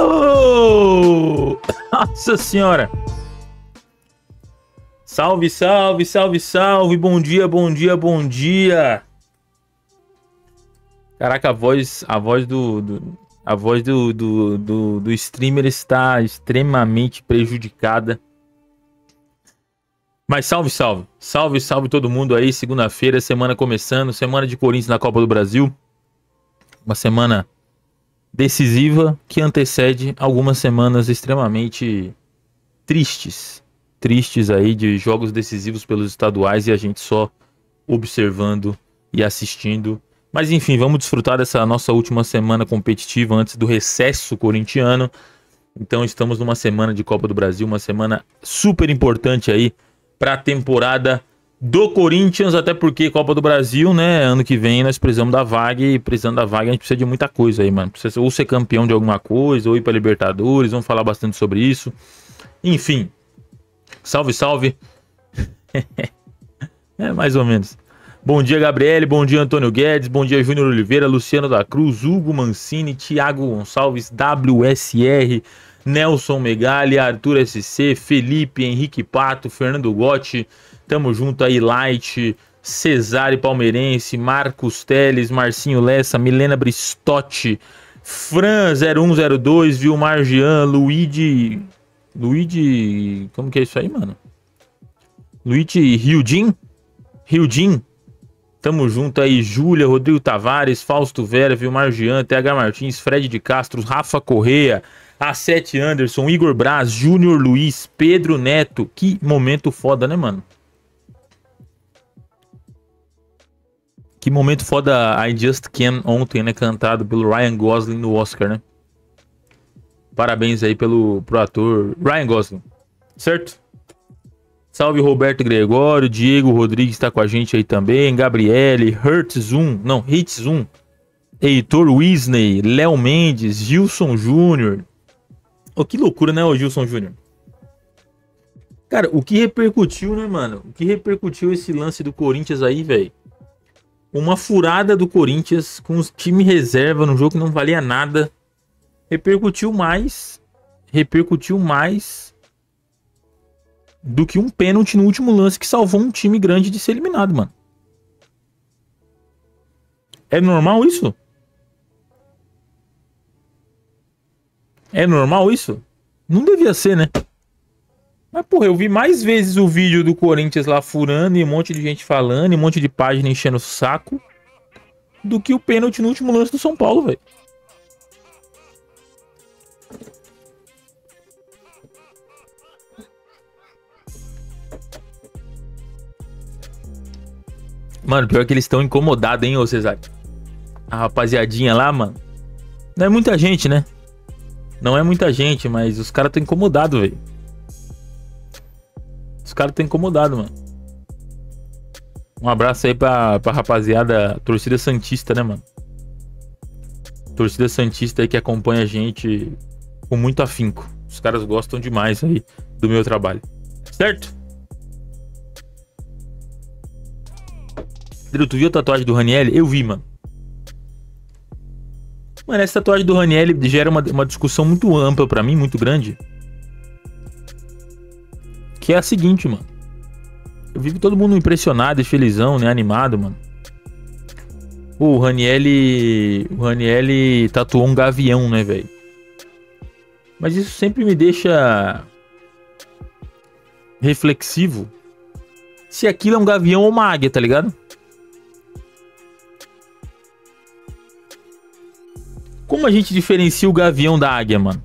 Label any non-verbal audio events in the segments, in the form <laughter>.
Alô! Nossa Senhora! Salve, salve, salve, salve! Bom dia, bom dia, bom dia! Caraca, a voz, a voz do, do a voz do, do, do, do streamer está extremamente prejudicada. Mas salve, salve. Salve, salve todo mundo aí. Segunda-feira, semana começando. Semana de Corinthians na Copa do Brasil. Uma semana decisiva que antecede algumas semanas extremamente tristes. Tristes aí de jogos decisivos pelos estaduais e a gente só observando e assistindo. Mas enfim, vamos desfrutar dessa nossa última semana competitiva antes do recesso corintiano. Então estamos numa semana de Copa do Brasil, uma semana super importante aí para a temporada do Corinthians, até porque Copa do Brasil, né? Ano que vem nós precisamos da vaga e precisando da vaga a gente precisa de muita coisa aí, mano. Precisa ou ser campeão de alguma coisa, ou ir para Libertadores, vamos falar bastante sobre isso. Enfim, salve, salve. <laughs> é mais ou menos. Bom dia, Gabriele, bom dia, Antônio Guedes, bom dia, Júnior Oliveira, Luciano da Cruz, Hugo Mancini, Thiago Gonçalves, WSR, Nelson Megali, Arthur SC, Felipe, Henrique Pato, Fernando Gotti, tamo junto aí, Light, Cesare Palmeirense, Marcos Teles, Marcinho Lessa, Milena Bristotti, Fran0102, Vilmar Jean, Luigi. Luigi. Como que é isso aí, mano? Luigi Rildin? Rildin? Tamo junto aí, Júlia, Rodrigo Tavares, Fausto Vera, Vilmar Jean, TH Martins, Fred de Castro, Rafa Correia, a7 Anderson, Igor Braz, Júnior Luiz, Pedro Neto. Que momento foda, né, mano? Que momento foda I Just Can ontem, né? Cantado pelo Ryan Gosling no Oscar, né? Parabéns aí pelo, pro ator Ryan Gosling, certo? Salve Roberto Gregório, Diego Rodrigues está com a gente aí também, Gabriele, Hertzum, não, Hitzum, Heitor Wisney, Léo Mendes, Gilson Júnior, Oh, que loucura, né, o Gilson Júnior? Cara, o que repercutiu, né, mano? O que repercutiu esse lance do Corinthians aí, velho? Uma furada do Corinthians com os time reserva no jogo que não valia nada. Repercutiu mais. Repercutiu mais do que um pênalti no último lance que salvou um time grande de ser eliminado, mano. É normal isso? É normal isso? Não devia ser, né? Mas, porra, eu vi mais vezes o vídeo do Corinthians lá furando e um monte de gente falando e um monte de página enchendo o saco do que o pênalti no último lance do São Paulo, velho. Mano, pior que eles estão incomodados, hein, ô Cesário? A rapaziadinha lá, mano. Não é muita gente, né? Não é muita gente, mas os caras estão incomodados, velho. Os caras estão incomodados, mano. Um abraço aí pra, pra rapaziada, torcida Santista, né, mano? Torcida Santista aí que acompanha a gente com muito afinco. Os caras gostam demais aí do meu trabalho. Certo? Pedro, tu viu a tatuagem do Raniel? Eu vi, mano. Mano, essa tatuagem do Raniel gera uma, uma discussão muito ampla para mim, muito grande. Que é a seguinte, mano. Eu vivo todo mundo impressionado e felizão, né? Animado, mano. O Raniel. O Raniel tatuou um gavião, né, velho? Mas isso sempre me deixa. reflexivo. Se aquilo é um gavião ou uma águia, tá ligado? Como a gente diferencia o gavião da águia, mano?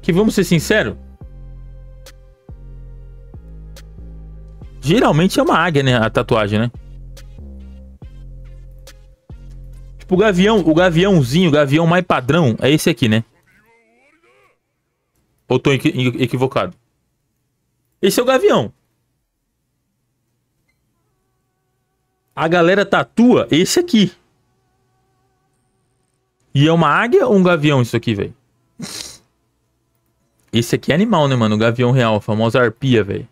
Que vamos ser sinceros. Geralmente é uma águia, né? A tatuagem, né? Tipo, o gavião, o gaviãozinho, o gavião mais padrão é esse aqui, né? Ou tô equ equivocado? Esse é o gavião. a galera tatua esse aqui. E é uma águia ou um gavião isso aqui, velho? Esse aqui é animal, né, mano? O gavião real, a famosa arpia, velho.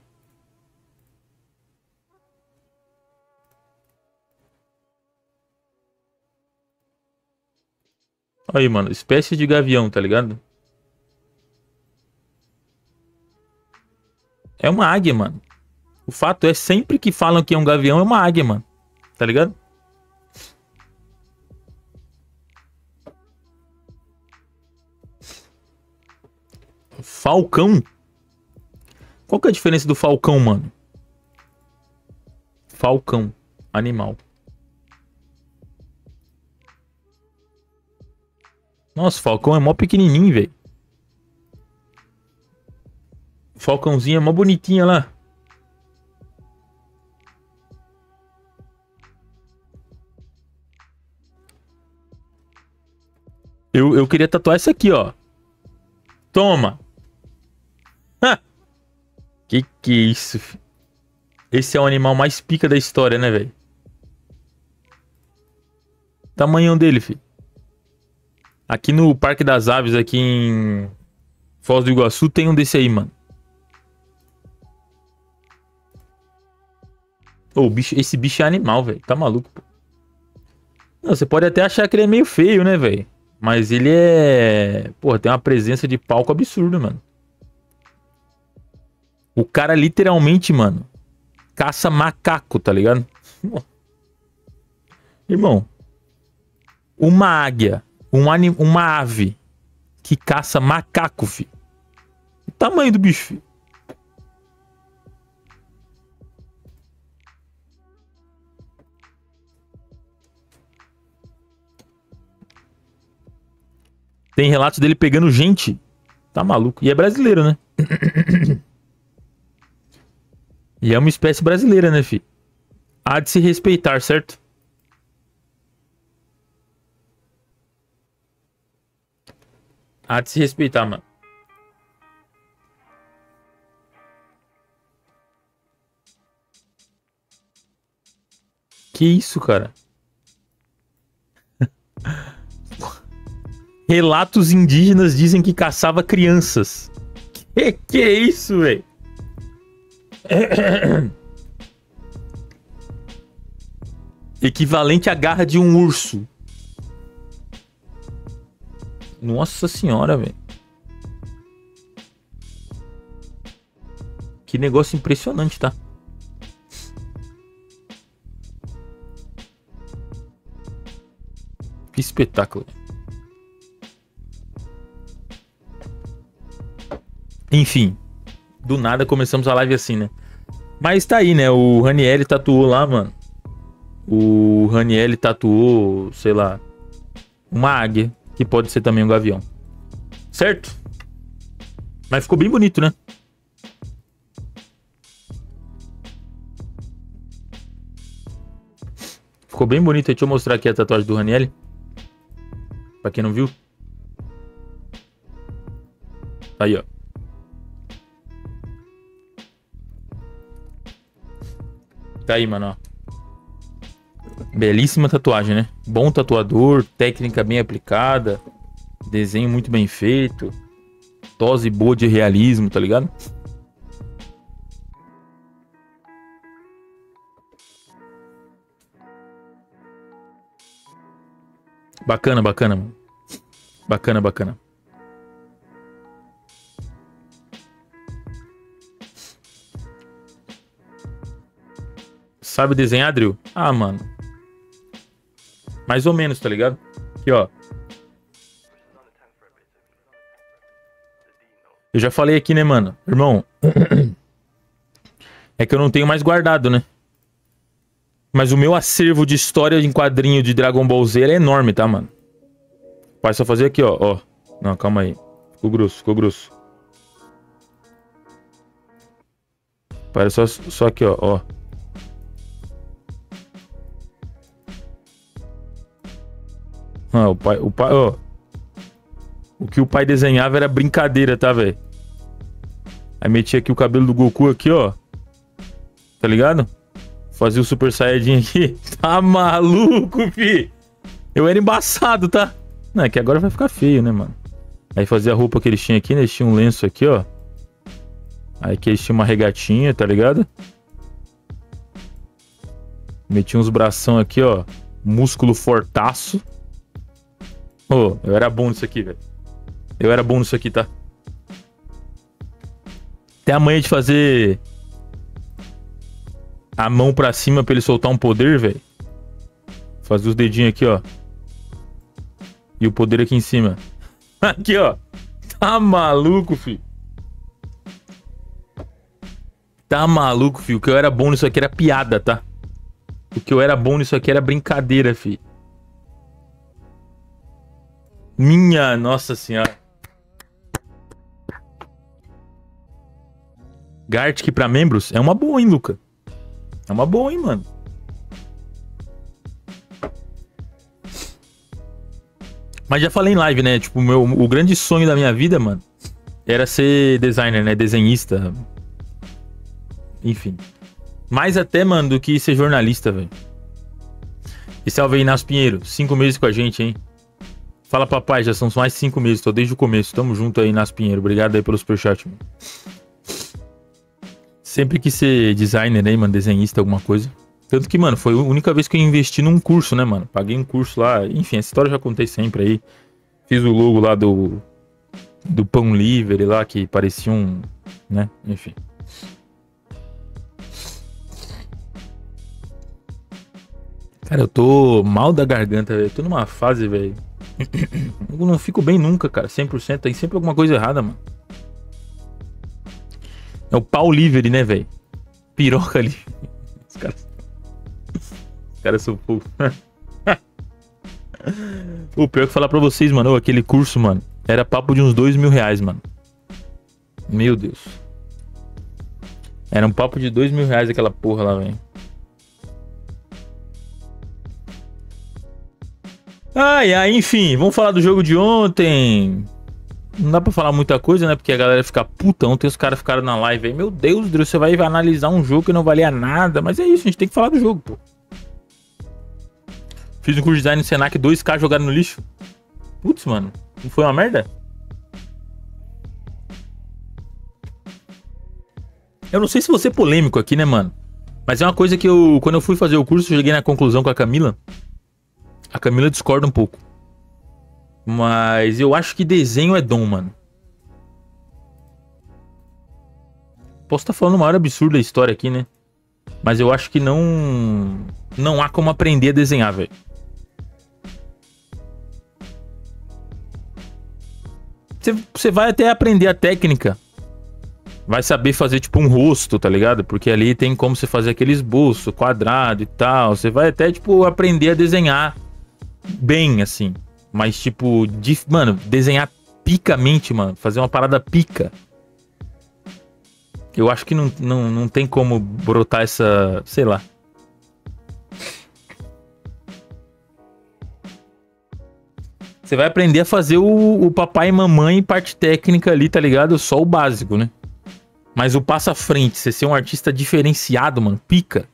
Aí, mano, espécie de gavião, tá ligado? É uma águia, mano. O fato é, sempre que falam que é um gavião, é uma águia, mano. Tá ligado? Falcão? Qual que é a diferença do falcão, mano? Falcão, animal. Nossa, falcão é mó pequenininho, velho. Falcãozinho é mó bonitinha lá. Eu, eu queria tatuar isso aqui, ó. Toma. Ha! Que que é isso? Esse é o animal mais pica da história, né, velho? Tamanho dele, filho. Aqui no Parque das Aves, aqui em Foz do Iguaçu, tem um desse aí, mano. Oh, bicho, esse bicho é animal, velho. Tá maluco, pô. Não, você pode até achar que ele é meio feio, né, velho? Mas ele é. Porra, tem uma presença de palco absurda, mano. O cara literalmente, mano, caça macaco, tá ligado? <laughs> Irmão, uma águia, um anim... uma ave que caça macaco, fi. O tamanho do bicho, filho. Tem relatos dele pegando gente. Tá maluco. E é brasileiro, né? <clears throat> e é uma espécie brasileira, né, fi? Há de se respeitar, certo? Há de se respeitar, mano. Que isso, cara? <laughs> Relatos indígenas dizem que caçava crianças. Que que é isso, velho? <coughs> Equivalente à garra de um urso. Nossa senhora, velho. Que negócio impressionante, tá? Que espetáculo. Enfim, do nada começamos a live assim, né? Mas tá aí, né? O Ranieri tatuou lá, mano. O Ranieri tatuou, sei lá, uma águia, que pode ser também um gavião. Certo? Mas ficou bem bonito, né? Ficou bem bonito. Deixa eu mostrar aqui a tatuagem do Ranieri. Pra quem não viu. Tá aí, ó. Tá aí, mano, ó. Belíssima tatuagem, né? Bom tatuador, técnica bem aplicada, desenho muito bem feito, dose boa de realismo, tá ligado? Bacana, bacana, mano. Bacana, bacana. Sabe desenhar, Drill? Ah, mano. Mais ou menos, tá ligado? Aqui, ó. Eu já falei aqui, né, mano? Irmão. <clears throat> É que eu não tenho mais guardado, né? Mas o meu acervo de história em quadrinho de Dragon Ball Z é enorme, tá, mano? Vai só fazer aqui, ó. ó. Não, calma aí. Ficou grosso, ficou grosso. Para só, só aqui, ó. ó. o pai, o pai, O que o pai desenhava era brincadeira, tá, velho? Aí metia aqui o cabelo do Goku aqui, ó. Tá ligado? Fazia o Super Saiyajin aqui. <laughs> Tá maluco, fi? Eu era embaçado, tá? Não, é que agora vai ficar feio, né, mano? Aí fazia a roupa que eles tinham aqui, né? Eles tinham um lenço aqui, ó. Aí que eles tinham uma regatinha, tá ligado? Metia uns bração aqui, ó. Músculo fortaço. Ô, oh, eu era bom nisso aqui, velho. Eu era bom nisso aqui, tá? Até a manhã de fazer a mão pra cima pra ele soltar um poder, velho. Fazer os dedinhos aqui, ó. E o poder aqui em cima. <laughs> Aqui, ó. Tá maluco, filho. Tá maluco, filho. O que eu era bom nisso aqui era piada, tá? O que eu era bom nisso aqui era brincadeira, filho. Minha Nossa Senhora. Gartic para membros é uma boa, hein, Luca? É uma boa, hein, mano? Mas já falei em live, né? Tipo, meu, o grande sonho da minha vida, mano, era ser designer, né? Desenhista. Enfim. Mais até, mano, do que ser jornalista, velho. E salve aí, Inácio Pinheiro. Cinco meses com a gente, hein? Fala, papai. Já são mais cinco meses. Tô desde o começo. Tamo junto aí, Nas Pinheiro. Obrigado aí pelo superchat, mano. Sempre que ser designer aí, né, mano, desenhista, alguma coisa. Tanto que, mano, foi a única vez que eu investi num curso, né, mano? Paguei um curso lá. Enfim, essa história eu já contei sempre aí. Fiz o logo lá do. Do pão livre lá, que parecia um. Né? Enfim. Cara, eu tô mal da garganta, velho. Tô numa fase, velho. <laughs> Eu não fico bem nunca, cara. 100%. Tem sempre alguma coisa errada, mano. É o pau livre, né, velho? Piroca <laughs> livre. Os caras. Os caras são fofos. o <laughs> pior que falar pra vocês, mano. Aquele curso, mano. Era papo de uns dois mil reais, mano. Meu Deus. Era um papo de dois mil reais aquela porra lá, velho. Ai, ai, enfim, vamos falar do jogo de ontem. Não dá pra falar muita coisa, né? Porque a galera fica puta. Ontem os caras ficaram na live aí. Meu Deus, Drew, você vai analisar um jogo que não valia nada. Mas é isso, a gente tem que falar do jogo, pô. Fiz um curso de design no Senac 2K jogado no lixo. Putz, mano. Não foi uma merda? Eu não sei se você é polêmico aqui, né, mano? Mas é uma coisa que eu, quando eu fui fazer o curso, eu cheguei na conclusão com a Camila a Camila discorda um pouco. Mas eu acho que desenho é dom, mano. Posso estar tá falando uma hora absurda da história aqui, né? Mas eu acho que não. Não há como aprender a desenhar, velho. Você vai até aprender a técnica. Vai saber fazer tipo um rosto, tá ligado? Porque ali tem como você fazer aquele esboço, quadrado e tal. Você vai até, tipo, aprender a desenhar bem, assim. Mas, tipo, de, mano, desenhar picamente, mano. Fazer uma parada pica. Eu acho que não, não, não tem como brotar essa. sei lá. Você vai aprender a fazer o, o papai e mamãe parte técnica ali, tá ligado? Só o básico, né? Mas o passo à frente, você ser um artista diferenciado, mano, pica.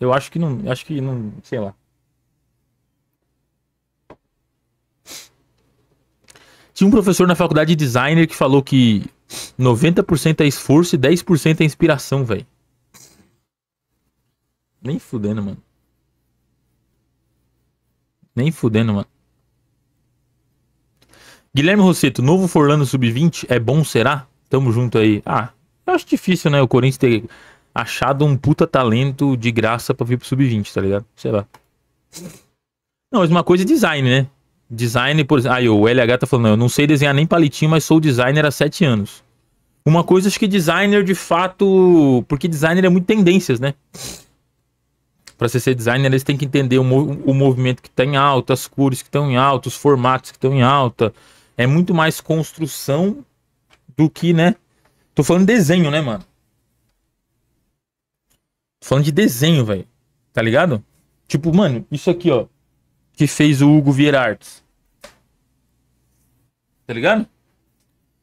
Eu acho que não. Acho que não. Sei lá. Tinha um professor na faculdade de designer que falou que 90% é esforço e 10% é inspiração, velho. Nem fudendo, mano. Nem fudendo, mano. Guilherme Rosseto, novo Forlano Sub-20 é bom, será? Tamo junto aí. Ah, eu acho difícil, né? O Corinthians ter achado um puta talento de graça pra vir pro Sub-20, tá ligado? Sei lá. Não, mas uma coisa é design, né? Design, por exemplo. Aí o LH tá falando, eu não sei desenhar nem palitinho, mas sou designer há sete anos. Uma coisa acho que designer de fato. Porque designer é muito tendências, né? Para você ser designer, eles têm que entender o, o movimento que está em alta, as cores que estão em alta, os formatos que estão em alta. É muito mais construção do que, né? Tô falando desenho, né, mano? Tô falando de desenho, velho. Tá ligado? Tipo, mano, isso aqui, ó que fez o Hugo Vieira Artes. Tá ligado?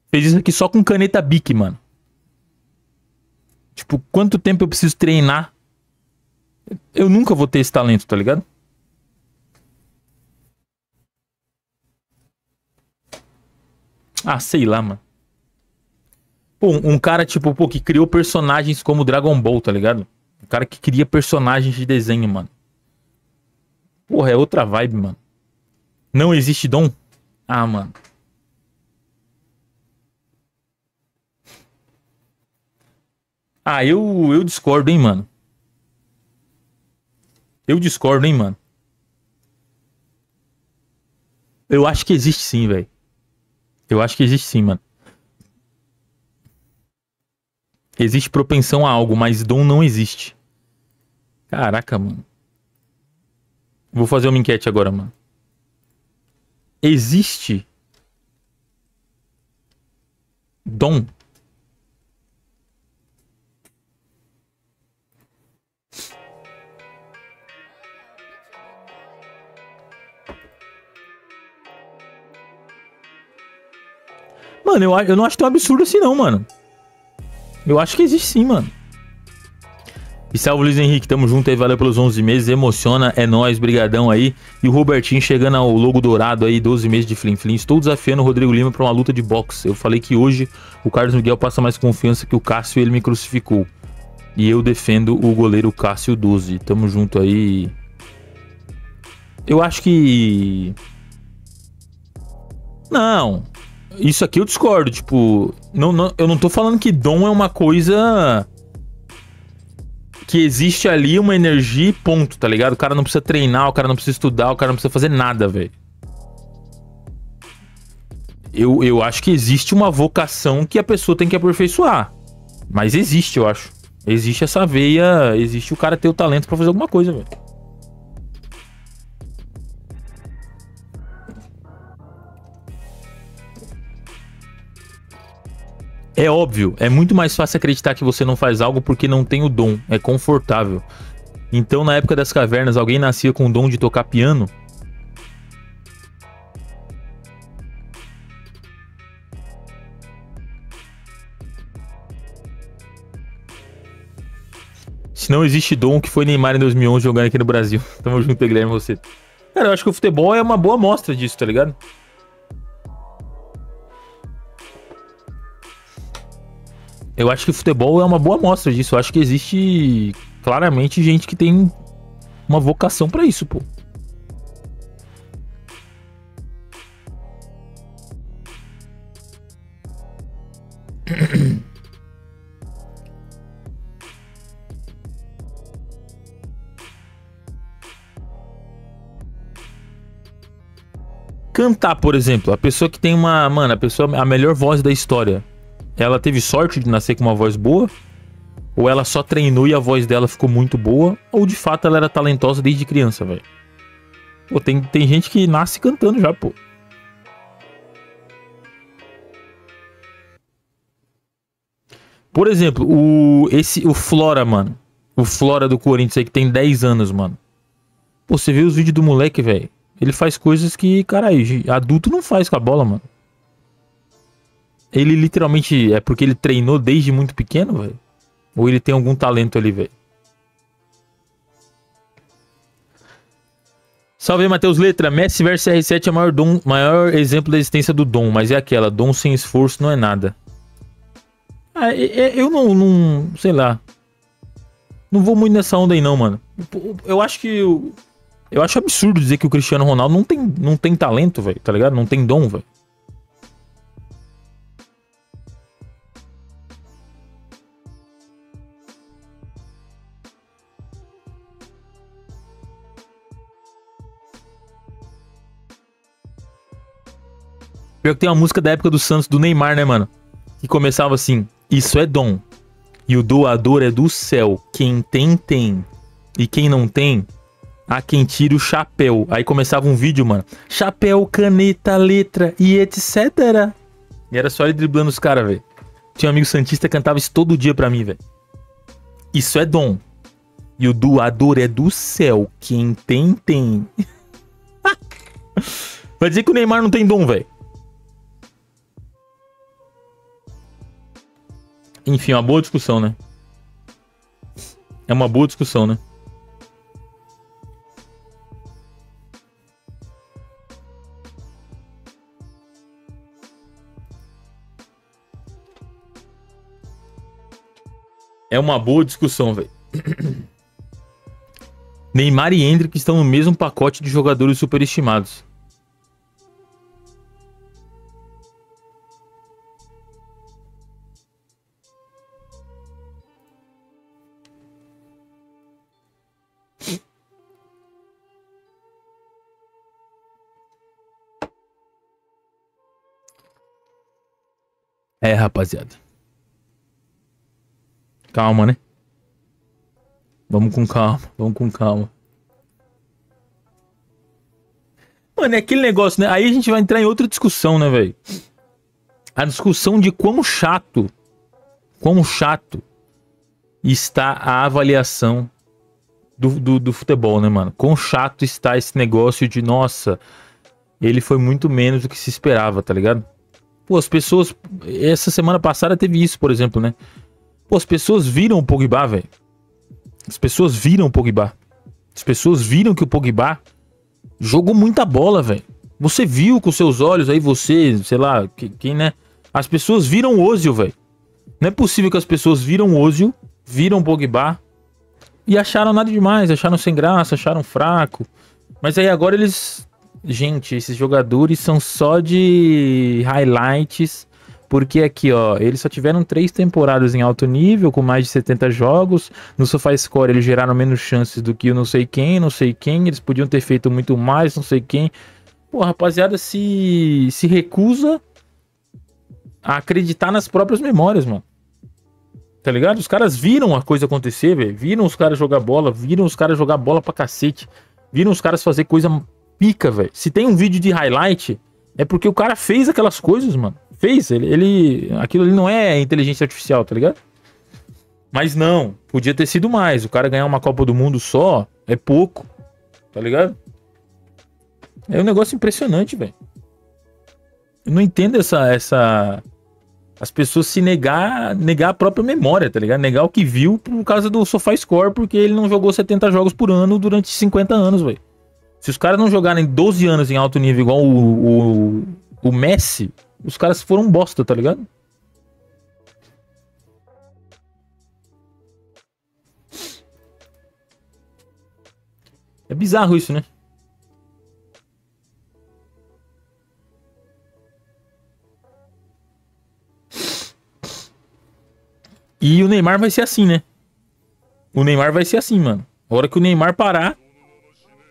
Fez isso aqui só com caneta bique, mano. Tipo, quanto tempo eu preciso treinar? Eu nunca vou ter esse talento, tá ligado? Ah, sei lá, mano. Pô, um cara, tipo, pô, que criou personagens como Dragon Ball, tá ligado? Um cara que cria personagens de desenho, mano. Porra, é outra vibe, mano. Não existe dom? Ah, mano. Ah, eu, eu discordo, hein, mano. Eu discordo, hein, mano. Eu acho que existe sim, velho. Eu acho que existe sim, mano. Existe propensão a algo, mas dom não existe. Caraca, mano. Vou fazer uma enquete agora, mano. Existe dom? Mano, eu, eu não acho tão absurdo assim não, mano. Eu acho que existe sim, mano. Salve Luiz Henrique, tamo junto aí, valeu pelos 11 meses, emociona, é nós, brigadão aí. E o Robertinho chegando ao logo dourado aí, 12 meses de Flim Flim. Estou desafiando o Rodrigo Lima para uma luta de boxe. Eu falei que hoje o Carlos Miguel passa mais confiança que o Cássio e ele me crucificou. E eu defendo o goleiro Cássio 12. Tamo junto aí. Eu acho que. Não. Isso aqui eu discordo. Tipo, não, não, eu não tô falando que dom é uma coisa que existe ali uma energia e ponto, tá ligado? O cara não precisa treinar, o cara não precisa estudar, o cara não precisa fazer nada, velho. Eu, eu acho que existe uma vocação que a pessoa tem que aperfeiçoar. Mas existe, eu acho. Existe essa veia, existe o cara ter o talento para fazer alguma coisa, velho. É óbvio, é muito mais fácil acreditar que você não faz algo porque não tem o dom, é confortável. Então, na época das cavernas, alguém nascia com o dom de tocar piano? Se não existe dom, que foi Neymar em 2011 jogar aqui no Brasil. <laughs> Tamo junto, Guilherme, você. Cara, eu acho que o futebol é uma boa amostra disso, tá ligado? eu acho que futebol é uma boa amostra disso. Eu acho que existe claramente gente que tem uma vocação para isso, pô. Cantar, por exemplo, a pessoa que tem uma, mano, a pessoa a melhor voz da história ela teve sorte de nascer com uma voz boa, ou ela só treinou e a voz dela ficou muito boa, ou de fato ela era talentosa desde criança, velho. Pô, tem, tem gente que nasce cantando já, pô. Por exemplo, o esse o Flora, mano. O Flora do Corinthians aí que tem 10 anos, mano. Pô, você vê os vídeos do moleque, velho. Ele faz coisas que, caralho, adulto não faz com a bola, mano. Ele literalmente é porque ele treinou desde muito pequeno, velho? Ou ele tem algum talento ali, velho? Salve Matheus Letra. Messi vs R7 é o maior, dom, maior exemplo da existência do dom, mas é aquela: dom sem esforço não é nada. Ah, é, é, eu não, não. Sei lá. Não vou muito nessa onda aí, não, mano. Eu acho que. Eu, eu acho absurdo dizer que o Cristiano Ronaldo não tem, não tem talento, velho, tá ligado? Não tem dom, velho. Pior que tem uma música da época do Santos, do Neymar, né, mano? Que começava assim: Isso é dom. E o doador é do céu. Quem tem, tem. E quem não tem, a quem tira o chapéu. Aí começava um vídeo, mano. Chapéu, caneta, letra e etc. E era só ele driblando os caras, velho. Tinha um amigo Santista que cantava isso todo dia pra mim, velho. Isso é dom. E o doador é do céu. Quem tem, tem. <laughs> Vai dizer que o Neymar não tem dom, velho. Enfim, é uma boa discussão, né? É uma boa discussão, né? É uma boa discussão, velho. <coughs> Neymar e Hendrick estão no mesmo pacote de jogadores superestimados. É, rapaziada. Calma, né? Vamos com calma, vamos com calma. Mano, é aquele negócio, né? Aí a gente vai entrar em outra discussão, né, velho? A discussão de quão chato, quão chato está a avaliação do, do, do, futebol, né, mano? Quão chato está esse negócio de, nossa, ele foi muito menos do que se esperava, tá ligado? Pô, as pessoas. Essa semana passada teve isso, por exemplo, né? Pô, as pessoas viram o Pogba, velho. As pessoas viram o Pogba. As pessoas viram que o Pogba jogou muita bola, velho. Você viu com seus olhos aí, você, sei lá, quem, né? As pessoas viram o Ozil, velho. Não é possível que as pessoas viram o Ozil, viram o Pogba e acharam nada demais, acharam sem graça, acharam fraco. Mas aí agora eles gente, esses jogadores são só de highlights, porque aqui, ó, eles só tiveram três temporadas em alto nível, com mais de 70 jogos. No SofaScore eles geraram menos chances do que o não sei quem, não sei quem. Eles podiam ter feito muito mais, não sei quem. Pô, rapaziada se, se recusa a acreditar nas próprias memórias, mano. Tá ligado? Os caras viram a coisa acontecer, velho. Viram os caras jogar bola, viram os caras jogar bola pra cacete. Viram os caras fazer coisa pica, velho. Se tem um vídeo de highlight, é porque o cara fez aquelas coisas, mano. Fez. Ele, ele aquilo ali não é inteligência artificial, tá ligado? Mas não, podia ter sido mais. O cara ganhar uma Copa do Mundo só é pouco, tá ligado? É um negócio impressionante, velho. Eu não entendo essa, essa. As pessoas se negar, negar a própria memória, tá ligado? Negar o que viu por causa do SofaScore, porque ele não jogou 70 jogos por ano durante 50 anos, velho. Se os caras não jogarem 12 anos em alto nível igual o, o, o Messi, os caras foram bosta, tá ligado? É bizarro isso, né? E o Neymar vai ser assim, né? O Neymar vai ser assim, mano. A hora que o Neymar parar,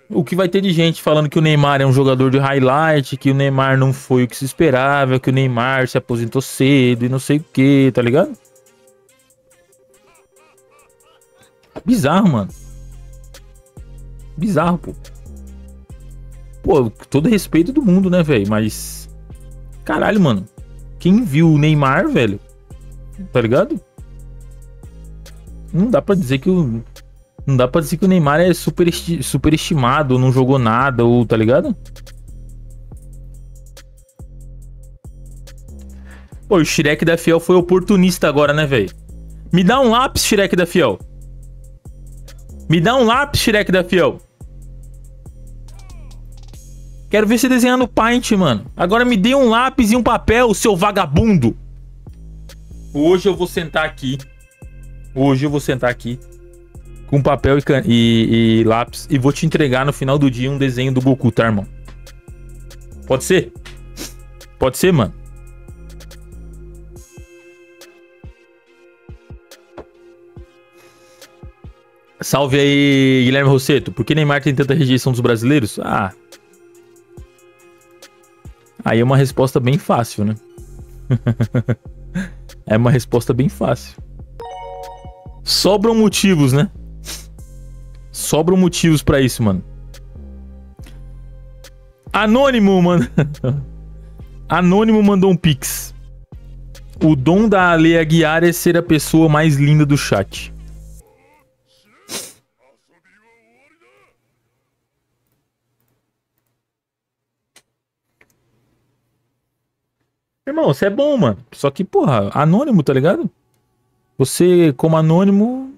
o que vai ter de gente falando que o Neymar é um jogador de highlight, que o Neymar não foi o que se esperava, que o Neymar se aposentou cedo e não sei o que, tá ligado? Bizarro, mano. Bizarro, pô. Pô, todo respeito do mundo, né, velho? Mas. Caralho, mano. Quem viu o Neymar, velho? Tá ligado? Não dá pra dizer que o. Não dá pra dizer que o Neymar é super, ou não jogou nada, ou tá ligado? Pô, o Shrek da Fiel foi oportunista agora, né, velho? Me dá um lápis, Shrek da Fiel. Me dá um lápis, Shrek da Fiel. Quero ver você desenhando Paint, mano. Agora me dê um lápis e um papel, seu vagabundo. Hoje eu vou sentar aqui. Hoje eu vou sentar aqui com papel e, e, e, lápis e vou te entregar no final do dia um desenho do Goku, tá, irmão? Pode ser? Pode ser, mano. Salve aí, Guilherme Rosseto. Por que Neymar tem tanta rejeição dos brasileiros? Ah. Aí é uma resposta bem fácil, né? <laughs> é uma resposta bem fácil sobram motivos, né? sobram motivos para isso, mano. Anônimo, mano. <laughs> Anônimo mandou um pix. O dom da Ale Aguiar é ser a pessoa mais linda do chat. Irmão, você é bom, mano. Só que, porra, anônimo, tá ligado? Você, como anônimo,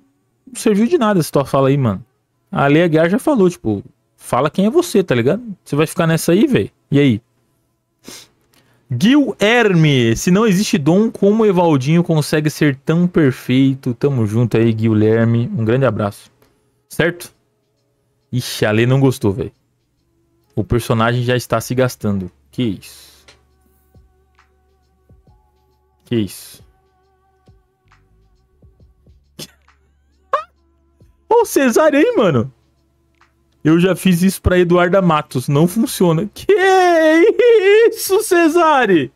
não serviu de nada essa tua fala aí, mano. A Lei Aguiar já falou, tipo, fala quem é você, tá ligado? Você vai ficar nessa aí, velho. E aí? Guilherme, se não existe dom, como o Evaldinho consegue ser tão perfeito? Tamo junto aí, Guilherme. Um grande abraço. Certo? Ixi, a Lê não gostou, velho. O personagem já está se gastando. Que isso? Que isso? Ó, o aí, mano. Eu já fiz isso pra Eduarda Matos, não funciona. Que isso, Cesare?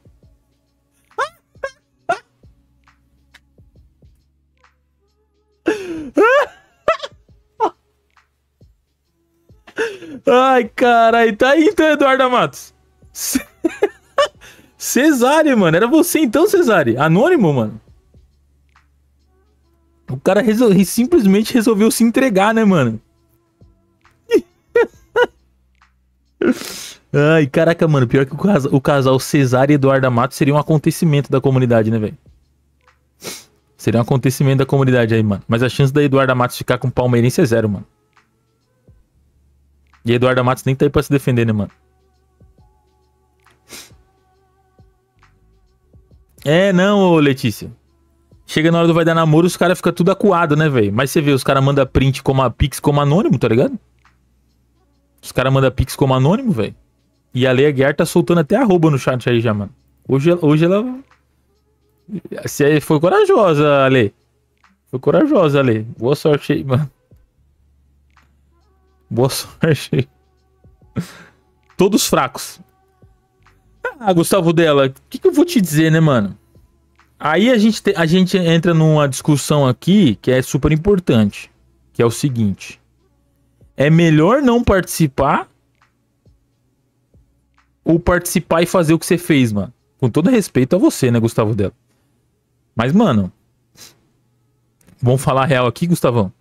Ai, caralho. tá aí então, Eduarda Matos. <laughs> Cesare, mano, era você então, Cesare? Anônimo, mano. O cara resol... simplesmente resolveu se entregar, né, mano? <laughs> Ai, caraca, mano. Pior que o, o casal Cesar e Eduardo Mato seria um acontecimento da comunidade, né, velho? Seria um acontecimento da comunidade aí, mano. Mas a chance da Eduardo Matos ficar com o palmeirense é zero, mano. E a Eduardo Matos nem tá aí pra se defender, né, mano? É, não, ô Letícia. Chega na hora do vai dar namoro, os caras ficam tudo acuado, né, velho? Mas você vê, os caras mandam print como a Pix como anônimo, tá ligado? Os caras mandam Pix como anônimo, velho. E a Leia Guerra tá soltando até arroba no chat aí já, mano. Hoje, hoje ela. Você foi corajosa, Ale. Foi corajosa, Ale. Boa sorte aí, mano. Boa sorte aí. Todos fracos. Ah, Gustavo dela, o que, que eu vou te dizer, né, mano? Aí a gente, te, a gente entra numa discussão aqui que é super importante, que é o seguinte: é melhor não participar ou participar e fazer o que você fez, mano? Com todo respeito a você, né, Gustavo Della? Mas, mano, vamos falar real aqui, Gustavão.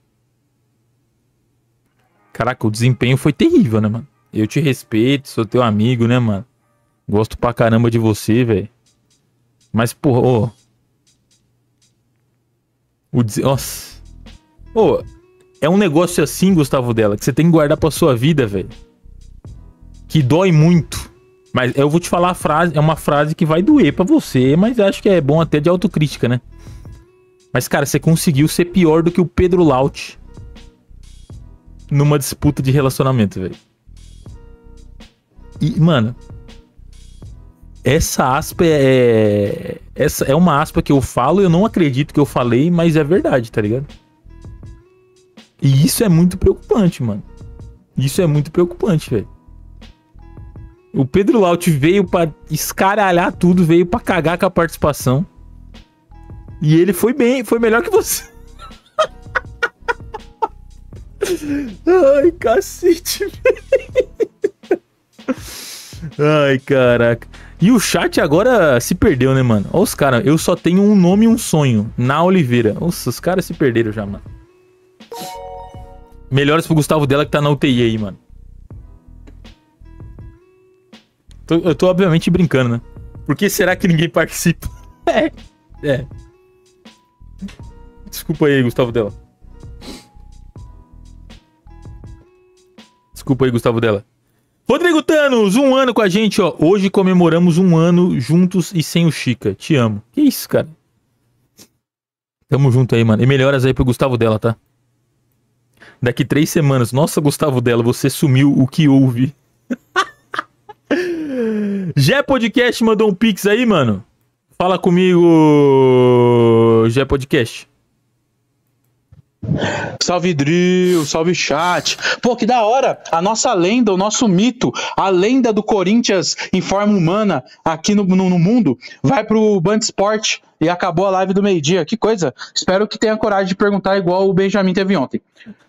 Caraca, o desempenho foi terrível, né, mano? Eu te respeito, sou teu amigo, né, mano? Gosto pra caramba de você, velho. Mas, porra, ô, o des... Nossa. Pô, é um negócio assim, Gustavo Della, que você tem que guardar pra sua vida, velho. Que dói muito. Mas eu vou te falar a frase, é uma frase que vai doer para você, mas acho que é bom até de autocrítica, né? Mas, cara, você conseguiu ser pior do que o Pedro Laut numa disputa de relacionamento, velho. E, mano, essa aspa é, é. Essa é uma aspa que eu falo, eu não acredito que eu falei, mas é verdade, tá ligado? E isso é muito preocupante, mano. Isso é muito preocupante, velho. O Pedro Laut veio para escaralhar tudo, veio para cagar com a participação. E ele foi bem, foi melhor que você. <laughs> Ai, cacete, velho. Ai, caraca. E o chat agora se perdeu, né, mano? Olha os caras, eu só tenho um nome e um sonho. Na Oliveira. Nossa, os caras se perderam já, mano. Melhores pro Gustavo dela que tá na UTI aí, mano. Tô, eu tô obviamente brincando, né? Por que será que ninguém participa? <laughs> é. É. Desculpa aí, Gustavo dela. Desculpa aí, Gustavo dela. Rodrigo Thanos, um ano com a gente, ó. Hoje comemoramos um ano juntos e sem o Chica. Te amo. Que isso, cara? Tamo junto aí, mano. E melhoras aí pro Gustavo dela, tá? Daqui três semanas. Nossa, Gustavo dela, você sumiu o que houve. Gé <laughs> Podcast mandou um pix aí, mano. Fala comigo, Gé Podcast. Salve Drill, salve chat. Pô, que da hora! A nossa lenda, o nosso mito, a lenda do Corinthians em forma humana aqui no, no, no mundo, vai pro Band Sport e acabou a live do meio-dia. Que coisa. Espero que tenha coragem de perguntar igual o Benjamin teve ontem.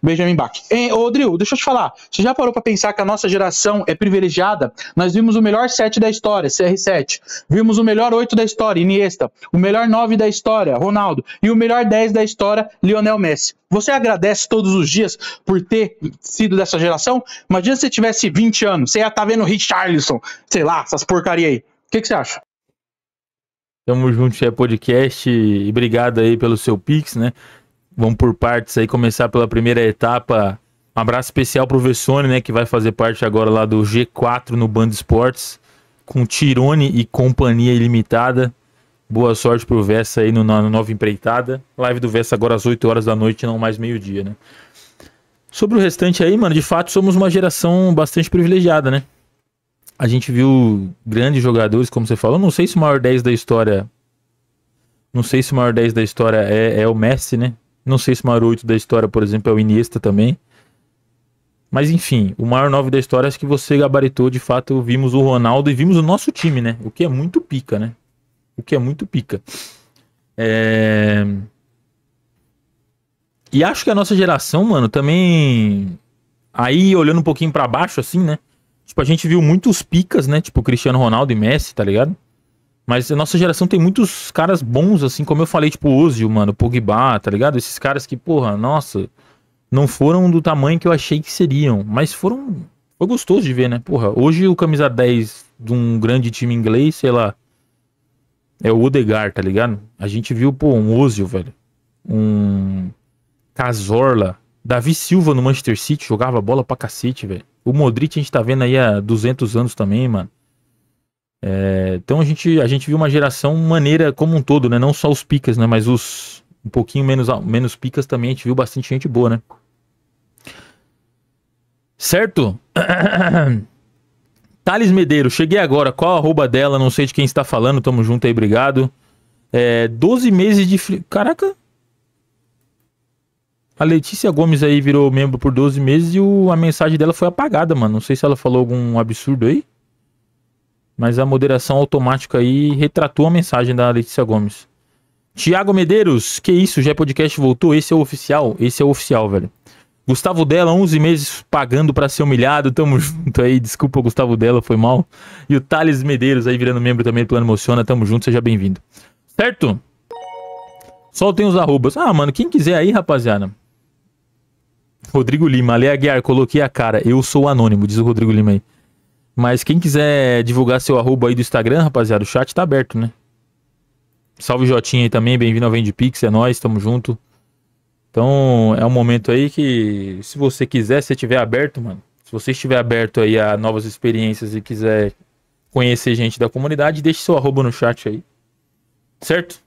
Benjamin Bach. ô, Drew, deixa eu te falar. Você já parou para pensar que a nossa geração é privilegiada? Nós vimos o melhor 7 da história, CR7. Vimos o melhor 8 da história, Iniesta. O melhor 9 da história, Ronaldo. E o melhor 10 da história, Lionel Messi. Você agradece todos os dias por ter sido dessa geração? Imagina se você tivesse 20 anos, você ia estar tá vendo Richarlison, sei lá, essas porcaria aí. O que, que você acha? Tamo junto, é podcast. E obrigado aí pelo seu Pix, né? Vamos por partes aí, começar pela primeira etapa. Um abraço especial pro Vessone, né? Que vai fazer parte agora lá do G4 no Band Esportes. Com Tirone e Companhia Ilimitada. Boa sorte pro Vessa aí no, na nova empreitada. Live do Vessa agora às 8 horas da noite, não mais meio-dia, né? Sobre o restante aí, mano, de fato somos uma geração bastante privilegiada, né? a gente viu grandes jogadores, como você falou. Não sei se o maior 10 da história. Não sei se o maior 10 da história é, é o Messi, né? Não sei se o maior 8 da história, por exemplo, é o Iniesta também. Mas enfim, o maior 9 da história acho que você gabaritou. De fato, vimos o Ronaldo e vimos o nosso time, né? O que é muito pica, né? O que é muito pica. É... E acho que a nossa geração, mano, também. Aí olhando um pouquinho para baixo, assim, né? Tipo, a gente viu muitos picas, né? Tipo, Cristiano Ronaldo e Messi, tá ligado? Mas a nossa geração tem muitos caras bons, assim, como eu falei, tipo, Ozil, mano, Pogba, tá ligado? Esses caras que, porra, nossa, não foram do tamanho que eu achei que seriam, mas foram. Foi gostoso de ver, né? Porra, hoje o camisa 10 de um grande time inglês, sei lá, é o Odegar, tá ligado? A gente viu, pô, um Ozil, velho, um Casorla, Davi Silva no Manchester City, jogava bola pra cacete, velho. O Modric a gente tá vendo aí há 200 anos também, mano. É, então a gente, a gente viu uma geração maneira como um todo, né? Não só os picas, né? Mas os um pouquinho menos, menos picas também a gente viu bastante gente boa, né? Certo? <coughs> Thales Medeiros, cheguei agora. Qual a arroba dela? Não sei de quem está falando. Tamo junto aí, obrigado. É, 12 meses de. Fri... Caraca, a Letícia Gomes aí virou membro por 12 meses e o, a mensagem dela foi apagada, mano. Não sei se ela falou algum absurdo aí. Mas a moderação automática aí retratou a mensagem da Letícia Gomes. Tiago Medeiros, que isso, já é podcast voltou, esse é o oficial, esse é o oficial, velho. Gustavo Della, 11 meses pagando para ser humilhado, tamo <laughs> junto aí, desculpa Gustavo Della, foi mal. E o Thales Medeiros aí virando membro também do Plano Emociona, tamo junto, seja bem-vindo. Certo? Soltem os arrobas. Ah, mano, quem quiser aí, rapaziada, Rodrigo Lima, Ale Aguiar, coloquei a cara. Eu sou anônimo, diz o Rodrigo Lima aí. Mas quem quiser divulgar seu arroba aí do Instagram, rapaziada, o chat tá aberto, né? Salve Jotinha aí também, bem-vindo ao Vende Pix, é nós, tamo junto. Então, é um momento aí que, se você quiser, se tiver aberto, mano, se você estiver aberto aí a novas experiências e quiser conhecer gente da comunidade, deixe seu arroba no chat aí. Certo?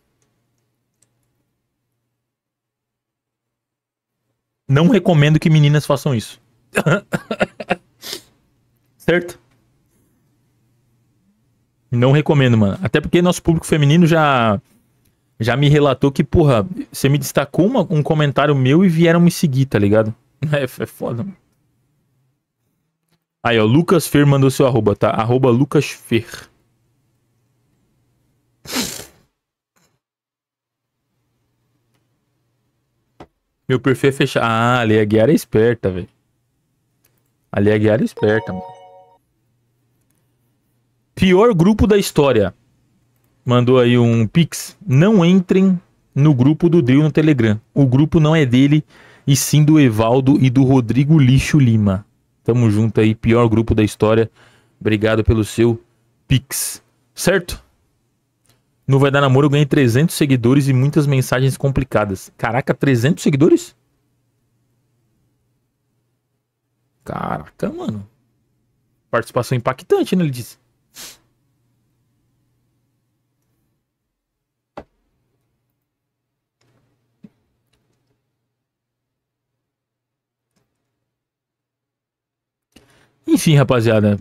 Não recomendo que meninas façam isso. certo? Não recomendo, mano. Até porque nosso público feminino já já me relatou que, porra, você me destacou uma, um comentário meu e vieram me seguir, tá ligado? <laughs> É, é foda, Aí, ó, Lucas Fer mandou seu arroba, tá? Arroba Lucas Fer. Meu perfil é fechado. Ah, a Leia Guiara é esperta, velho. A Leia Guiara é esperta, mano. Pior grupo da história. Mandou aí um pix. Não entrem no grupo do Drill no Telegram. O grupo não é dele, e sim do Evaldo e do Rodrigo Lixo Lima. Tamo junto aí, pior grupo da história. Obrigado pelo seu pix. Certo? No Vai Dar Namoro eu ganhei 300 seguidores e muitas mensagens complicadas. Caraca, 300 seguidores? Caraca, mano. Participação impactante, né? Ele disse. Enfim, rapaziada.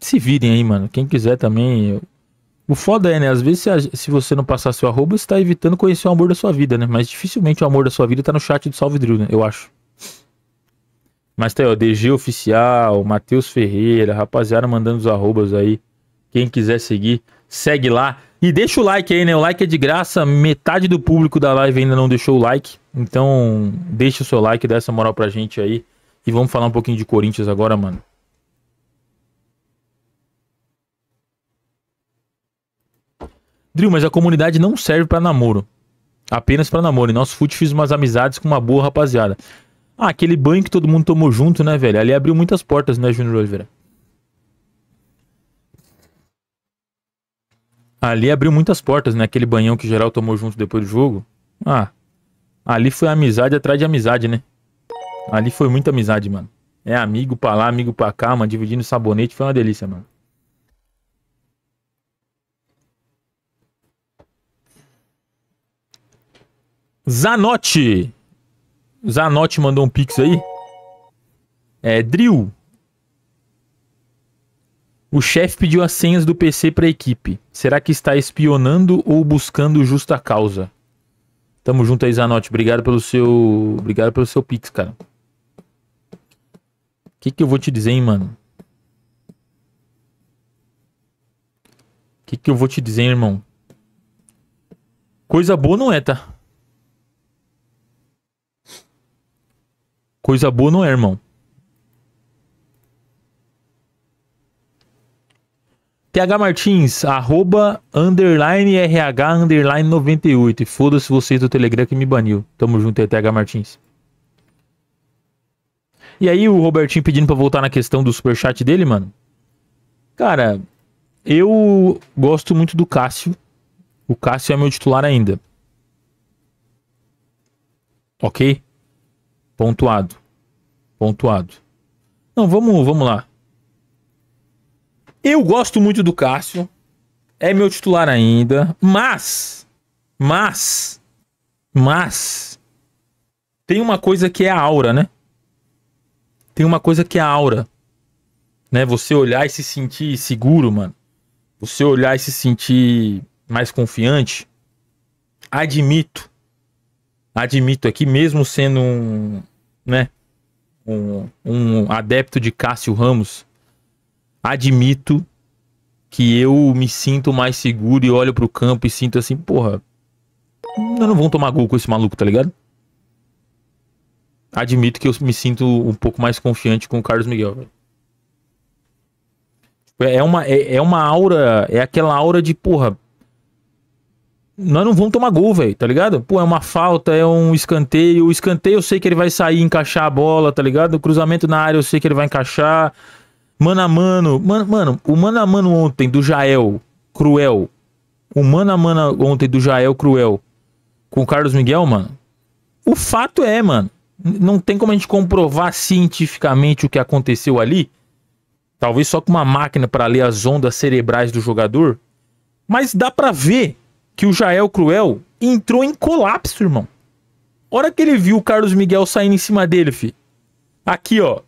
Se virem aí, mano. Quem quiser também. Eu o foda é, né? Às vezes, se, se você não passar seu arroba, você tá evitando conhecer o amor da sua vida, né? Mas dificilmente o amor da sua vida tá no chat do Salve Drill, né? Eu acho. Mas tá aí, ó, DG Oficial, Matheus Ferreira, rapaziada mandando os arrobas aí. Quem quiser seguir, segue lá. E deixa o like aí, né? O like é de graça. Metade do público da live ainda não deixou o like. Então, deixa o seu like, dá essa moral pra gente aí. E vamos falar um pouquinho de Corinthians agora, mano. Drill, mas a comunidade não serve para namoro. Apenas para namoro. E nosso fute fiz umas amizades com uma boa rapaziada. Ah, aquele banho que todo mundo tomou junto, né, velho? Ali abriu muitas portas, né, Junior Oliveira? Ali abriu muitas portas, né? Aquele banhão que geral tomou junto depois do jogo. Ah, ali foi amizade atrás de amizade, né? Ali foi muita amizade, mano. É amigo pra lá, amigo pra cá, mano. Dividindo sabonete foi uma delícia, mano. Zanotti. Zanotti mandou um pix aí. É, Drill. O chefe pediu as senhas do PC para a equipe. Será que está espionando ou buscando justa causa? Tamo junto aí, Zanotti. Obrigado pelo seu, obrigado pelo seu pix, cara. O que que eu vou te dizer, hein, mano? O que que eu vou te dizer, irmão? Coisa boa não é, tá? Coisa boa não é, irmão. TH Martins, arroba, underline, RH, underline 98. E foda-se vocês do Telegram que me baniu. Tamo junto aí, TH Martins. E aí, o Robertinho pedindo pra voltar na questão do superchat dele, mano. Cara, eu gosto muito do Cássio. O Cássio é meu titular ainda. Ok? Pontuado. Pontuado. Não, vamos, vamos lá. Eu gosto muito do Cássio. É meu titular ainda. Mas. Mas. Mas. Tem uma coisa que é a aura, né? Tem uma coisa que é a aura. Né? Você olhar e se sentir seguro, mano. Você olhar e se sentir mais confiante. Admito. Admito aqui, mesmo sendo um, né? Um, um adepto de Cássio Ramos, admito que eu me sinto mais seguro e olho pro campo e sinto assim, porra, eu não vou tomar gol com esse maluco, tá ligado? Admito que eu me sinto um pouco mais confiante com o Carlos Miguel, tipo, é, é uma, é, é uma aura, é aquela aura de, porra, nós não vamos tomar gol, velho, tá ligado? Pô, é uma falta, é um escanteio. O escanteio eu sei que ele vai sair e encaixar a bola, tá ligado? O cruzamento na área eu sei que ele vai encaixar. Mano a mano. Mano, mano o mano a mano ontem do Jael Cruel. O mano a mano ontem do Jael Cruel com o Carlos Miguel, mano. O fato é, mano. Não tem como a gente comprovar cientificamente o que aconteceu ali. Talvez só com uma máquina para ler as ondas cerebrais do jogador. Mas dá para ver que o Jael Cruel entrou em colapso, irmão. Hora que ele viu o Carlos Miguel saindo em cima dele, fi. Aqui, ó.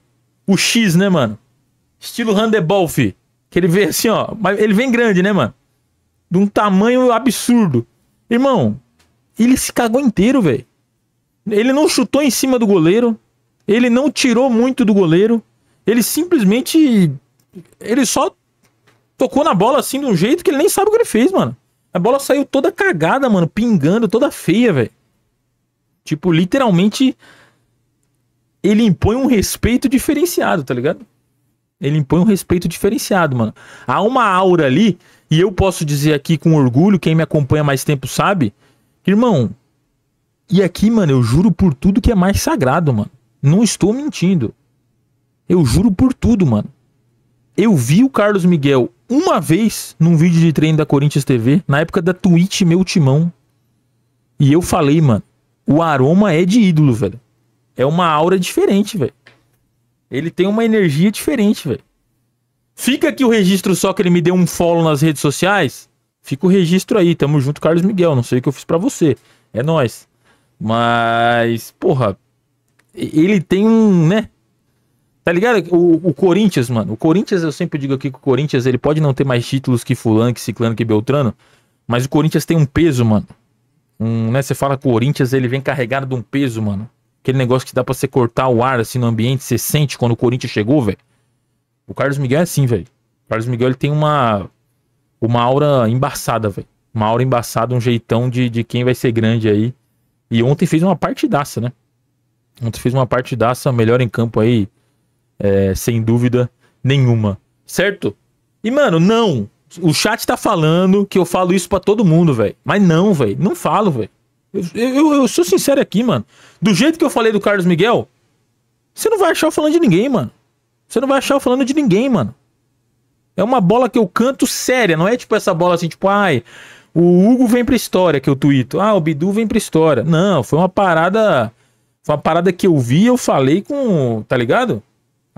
O X, né, mano? Estilo handebol, fi. Que ele vem assim, ó. Mas ele vem grande, né, mano? De um tamanho absurdo. Irmão, ele se cagou inteiro, velho. Ele não chutou em cima do goleiro. Ele não tirou muito do goleiro. Ele simplesmente. Ele só tocou na bola assim de um jeito que ele nem sabe o que ele fez, mano. A bola saiu toda cagada, mano, pingando, toda feia, velho. Tipo, literalmente, ele impõe um respeito diferenciado, tá ligado? Ele impõe um respeito diferenciado, mano. Há uma aura ali, e eu posso dizer aqui com orgulho, quem me acompanha mais tempo sabe, irmão, e aqui, mano, eu juro por tudo que é mais sagrado, mano. Não estou mentindo. Eu juro por tudo, mano. Eu vi o Carlos Miguel uma vez num vídeo de treino da Corinthians TV, na época da Twitch Meu Timão. E eu falei, mano, o aroma é de ídolo, velho. É uma aura diferente, velho. Ele tem uma energia diferente, velho. Fica aqui o registro só que ele me deu um follow nas redes sociais. Fica o registro aí. Tamo junto, Carlos Miguel. Não sei o que eu fiz para você. É nós. Mas, porra, ele tem um, né? Tá ligado? O, o, Corinthians, mano. O Corinthians, eu sempre digo aqui que o Corinthians ele pode não ter mais títulos que Fulano, que Ciclano, que Beltrano. Mas o Corinthians tem um peso, mano. Um, né? Você fala Corinthians, ele vem carregado de um peso, mano. Aquele negócio que dá pra você cortar o ar assim no ambiente. Você sente quando o Corinthians chegou, velho. O Carlos Miguel é assim, velho. O Carlos Miguel ele tem uma, uma aura embaçada, velho. Uma aura embaçada, um jeitão de, de quem vai ser grande aí. E ontem fez uma partidaça, né? Ontem fez uma partidaça, melhor em campo aí é, sem dúvida nenhuma. Certo? E, mano, não. O chat tá falando que eu falo isso para todo mundo, velho. Mas não, velho. Não falo, velho. Eu, eu, eu, sou sincero aqui, mano. Do jeito que eu falei do Carlos Miguel, você não vai achar eu falando de ninguém, mano. Você não vai achar eu falando de ninguém, mano. É uma bola que eu canto séria, não é tipo essa bola assim, tipo, ai, o Hugo vem pra história que eu tuito. Ah, o Bidu vem pra história. Não, foi uma parada. Foi uma parada que eu vi, eu falei com. Tá ligado?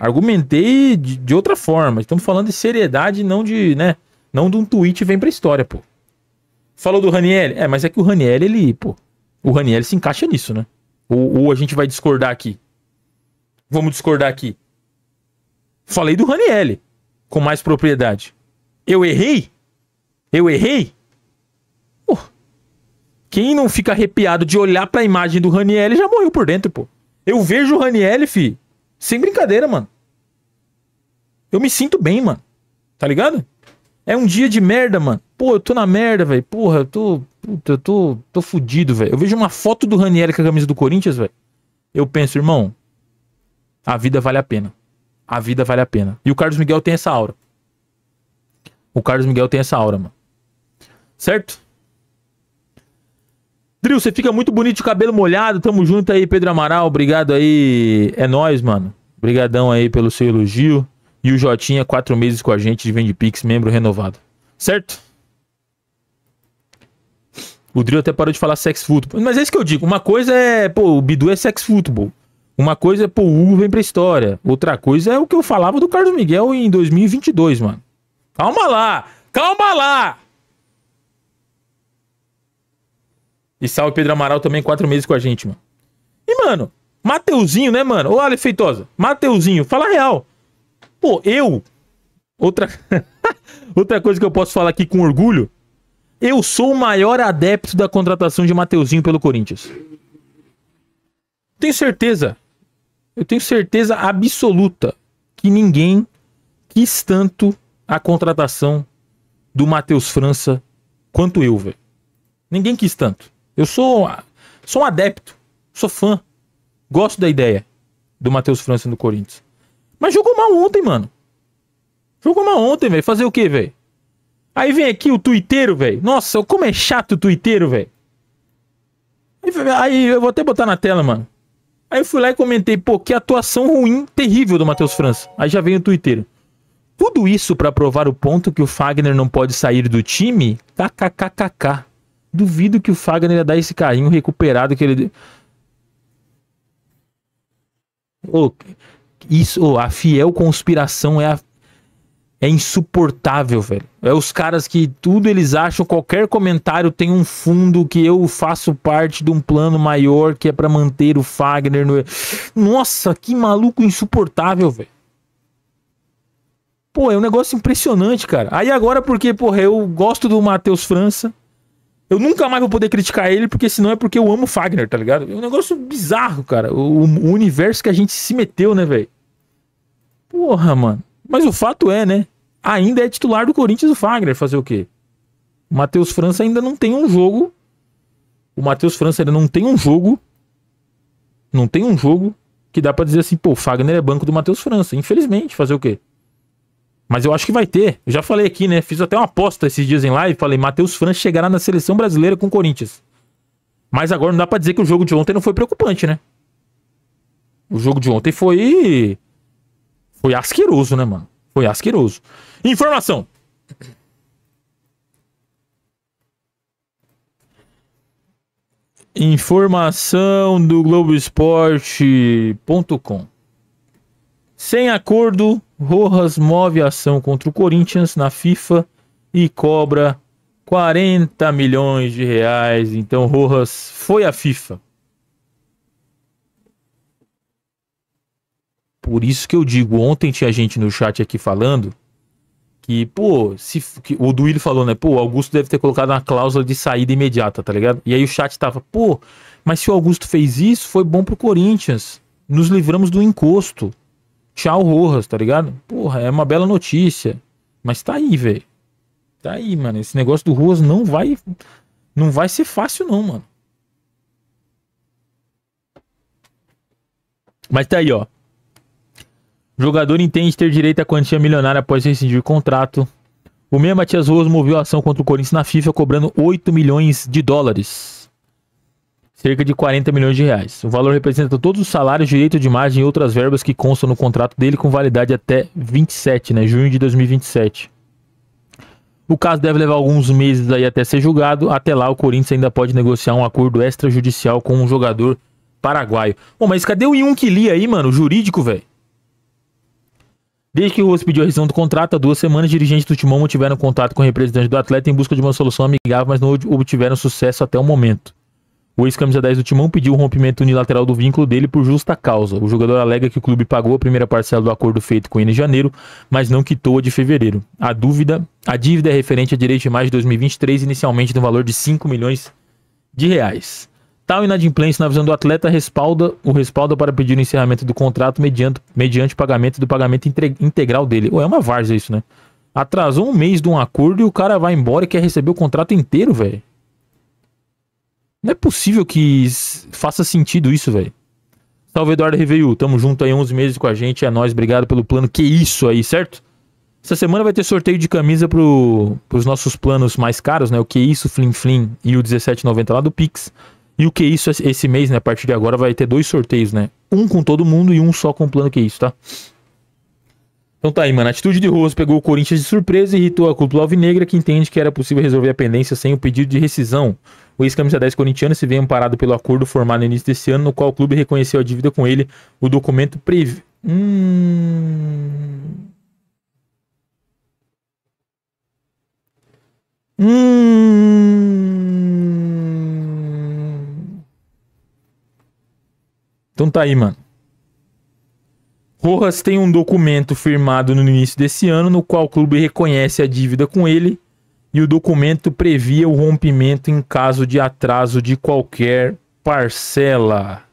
argumentei de, de outra forma. Estamos falando de seriedade, não de, né? Não de um tweet vem pra história, pô. Falou do Raniel? É, mas é que o Raniel, ele, pô. O Raniel se encaixa nisso, né? Ou, ou a gente vai discordar aqui? Vamos discordar aqui. Falei do Raniel com mais propriedade. Eu errei? Eu errei? Pô, quem não fica arrepiado de olhar pra imagem do Raniel já morreu por dentro, pô. Eu vejo o Raniel, fi. Sem brincadeira, mano. Eu me sinto bem, mano. Tá ligado? É um dia de merda, mano. Pô, eu tô na merda, velho. Porra, eu tô. Puta, eu tô, tô fudido, velho. Eu vejo uma foto do Ranieri com a camisa do Corinthians, velho. Eu penso, irmão, a vida vale a pena. A vida vale a pena. E o Carlos Miguel tem essa aura. O Carlos Miguel tem essa aura, mano. Certo? Drill, você fica muito bonito de cabelo molhado. Tamo junto aí, Pedro Amaral. Obrigado aí. É nós, mano. Obrigadão aí pelo seu elogio. E o Jotinha, quatro meses com a gente de Vendipix, membro renovado. Certo? O Drill até parou de falar sex football. Mas é isso que eu digo. Uma coisa é, pô, o Bidu é sex football. Uma coisa é, pô, o Hugo vem pra história. Outra coisa é o que eu falava do Carlos Miguel em 2022, mano. Calma lá! Calma lá! E salve Pedro Amaral também, quatro meses com a gente, mano. E, mano, Mateuzinho, né, mano? Ô, Ale Feitosa, Mateuzinho, fala real. Pô, eu. Outra, <laughs> outra coisa que eu posso falar aqui com orgulho. Eu sou o maior adepto da contratação de Mateuzinho pelo Corinthians. Tenho certeza. Eu tenho certeza absoluta que ninguém quis tanto a contratação do Matheus França quanto eu, velho. Ninguém quis tanto. Eu sou, sou um adepto, sou fã, gosto da ideia do Matheus França no Corinthians. Mas jogou mal ontem, mano. Jogou mal ontem, velho. Fazer o quê, velho? Aí vem aqui o tuiteiro, velho. Nossa, como é chato o tuiteiro, velho. Aí eu vou até botar na tela, mano. Aí eu fui lá e comentei, pô, que atuação ruim, terrível do Matheus França. Aí já vem o tuiteiro. Tudo isso para provar o ponto que o Fagner não pode sair do time? KKKKK. Duvido que o Fagner ia dar esse carrinho recuperado que ele. Okay. Isso, a fiel conspiração é a é insuportável, velho. É os caras que tudo eles acham, qualquer comentário tem um fundo que eu faço parte de um plano maior que é para manter o Fagner no. Nossa, que maluco insuportável, velho. Pô, é um negócio impressionante, cara. Aí agora porque, porra, eu gosto do Matheus França. Eu nunca mais vou poder criticar ele, porque senão é porque eu amo Fagner, tá ligado? É um negócio bizarro, cara. O, o universo que a gente se meteu, né, velho? Porra, mano. Mas o fato é, né? Ainda é titular do Corinthians o Fagner. Fazer o quê? O Matheus França ainda não tem um jogo. O Matheus França ainda não tem um jogo. Não tem um jogo que dá para dizer assim, pô, o Fagner é banco do Matheus França. Infelizmente, fazer o quê? Mas eu acho que vai ter. Eu já falei aqui, né? Fiz até uma aposta esses dias em live. Falei, Matheus França chegará na seleção brasileira com o Corinthians. Mas agora não dá pra dizer que o jogo de ontem não foi preocupante, né? O jogo de ontem foi. Foi asqueroso, né, mano? Foi asqueroso. Informação. Informação do Globoesporte.com sem acordo, Rojas move ação contra o Corinthians na FIFA e cobra 40 milhões de reais. Então Rojas foi à FIFA. Por isso que eu digo, ontem tinha gente no chat aqui falando que, pô, se que, o Duílio falou, né, pô, o Augusto deve ter colocado uma cláusula de saída imediata, tá ligado? E aí o chat tava, pô, mas se o Augusto fez isso, foi bom pro Corinthians. Nos livramos do encosto. Tchau, Rojas, tá ligado? Porra, é uma bela notícia. Mas tá aí, velho. Tá aí, mano. Esse negócio do Rojas não vai. Não vai ser fácil, não, mano. Mas tá aí, ó. O jogador entende ter direito à quantia milionária após rescindir contrato. O meia Matias Rojas moveu a ação contra o Corinthians na FIFA, cobrando 8 milhões de dólares cerca de 40 milhões de reais. O valor representa todos os salários, direito de margem e outras verbas que constam no contrato dele com validade até 27, né, junho de 2027. O caso deve levar alguns meses aí até ser julgado. Até lá, o Corinthians ainda pode negociar um acordo extrajudicial com um jogador paraguaio. Bom, mas cadê o Yunquili aí, mano? O jurídico, velho? Desde que o Russo pediu a rescisão do contrato, há duas semanas, dirigentes do Timão mantiveram contato com o representante do atleta em busca de uma solução amigável, mas não obtiveram sucesso até o momento. O ex-camisa 10 do Timão pediu o rompimento unilateral do vínculo dele por justa causa. O jogador alega que o clube pagou a primeira parcela do acordo feito com ele em janeiro, mas não quitou a de fevereiro. A dúvida, a dívida é referente a direito de mais de 2023, inicialmente no valor de 5 milhões de reais. Tal inadimplência na visão do atleta respalda o respalda para pedir o encerramento do contrato mediante, mediante pagamento do pagamento integral dele. Ué, é uma várzea isso, né? Atrasou um mês de um acordo e o cara vai embora e quer receber o contrato inteiro, velho. Não é possível que faça sentido isso, velho. Salve Eduardo Riveio, tamo junto aí 11 meses com a gente, é nós, obrigado pelo plano. Que isso aí, certo? Essa semana vai ter sorteio de camisa pro, pros nossos planos mais caros, né? O Que Isso Flim Flim e o 1790 lá do Pix. E o Que Isso esse mês, né? A partir de agora vai ter dois sorteios, né? Um com todo mundo e um só com o plano Que é Isso, tá? Então tá aí, mano. A atitude de Rose pegou o Corinthians de surpresa e irritou a cúpula alvinegra que entende que era possível resolver a pendência sem o pedido de rescisão. O ex-camisa 10 corintiano se veio amparado pelo acordo formado no início desse ano, no qual o clube reconheceu a dívida com ele. O documento previ... Hum... Hum... Então tá aí, mano. Rojas tem um documento firmado no início desse ano, no qual o clube reconhece a dívida com ele e o documento previa o rompimento em caso de atraso de qualquer parcela.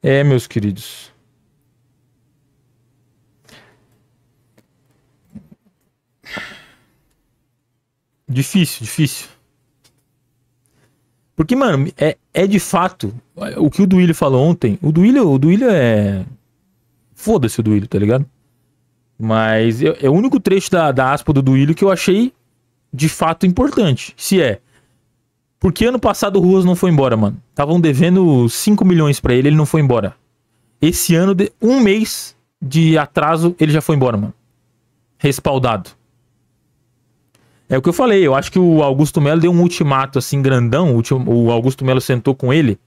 É, meus queridos. Difícil, difícil. Porque, mano, é, é de fato o que o Duílio falou ontem. O Duílio, o Duílio é. Foda-se o Duílio, tá ligado? Mas eu, é o único trecho da, da aspa do Duílio que eu achei de fato importante. Se é. Porque ano passado o Ruas não foi embora, mano. Estavam devendo 5 milhões para ele, ele não foi embora. Esse ano, de um mês de atraso, ele já foi embora, mano. Respaldado. É o que eu falei, eu acho que o Augusto Melo deu um ultimato assim grandão, o Augusto Melo sentou com ele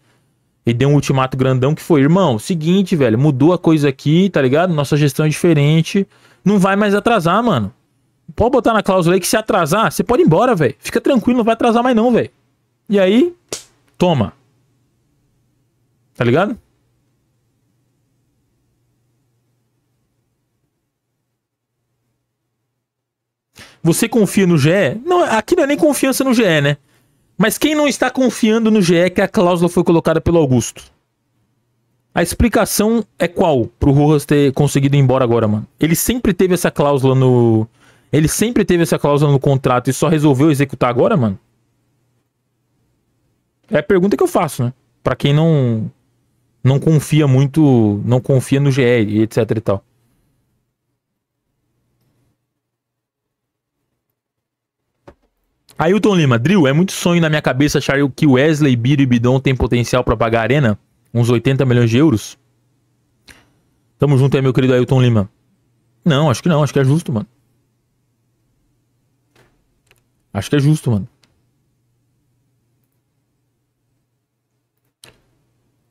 e deu um ultimato grandão que foi, irmão, seguinte, velho, mudou a coisa aqui, tá ligado? Nossa gestão é diferente, não vai mais atrasar, mano. Pode botar na cláusula aí que se atrasar, você pode ir embora, velho. Fica tranquilo, não vai atrasar mais não, velho. E aí, toma. Tá ligado? Você confia no GE? Não, aqui não é nem confiança no GE, né? Mas quem não está confiando no GE que a cláusula foi colocada pelo Augusto? A explicação é qual pro Rojas ter conseguido ir embora agora, mano? Ele sempre teve essa cláusula no. Ele sempre teve essa cláusula no contrato e só resolveu executar agora, mano? É a pergunta que eu faço, né? Pra quem não. Não confia muito. Não confia no GE e etc e tal. Ailton Lima, Drill, é muito sonho na minha cabeça achar que Wesley, Biro e Bidon tem potencial para pagar a arena? Uns 80 milhões de euros? Tamo junto aí, meu querido Ailton Lima. Não, acho que não, acho que é justo, mano. Acho que é justo, mano.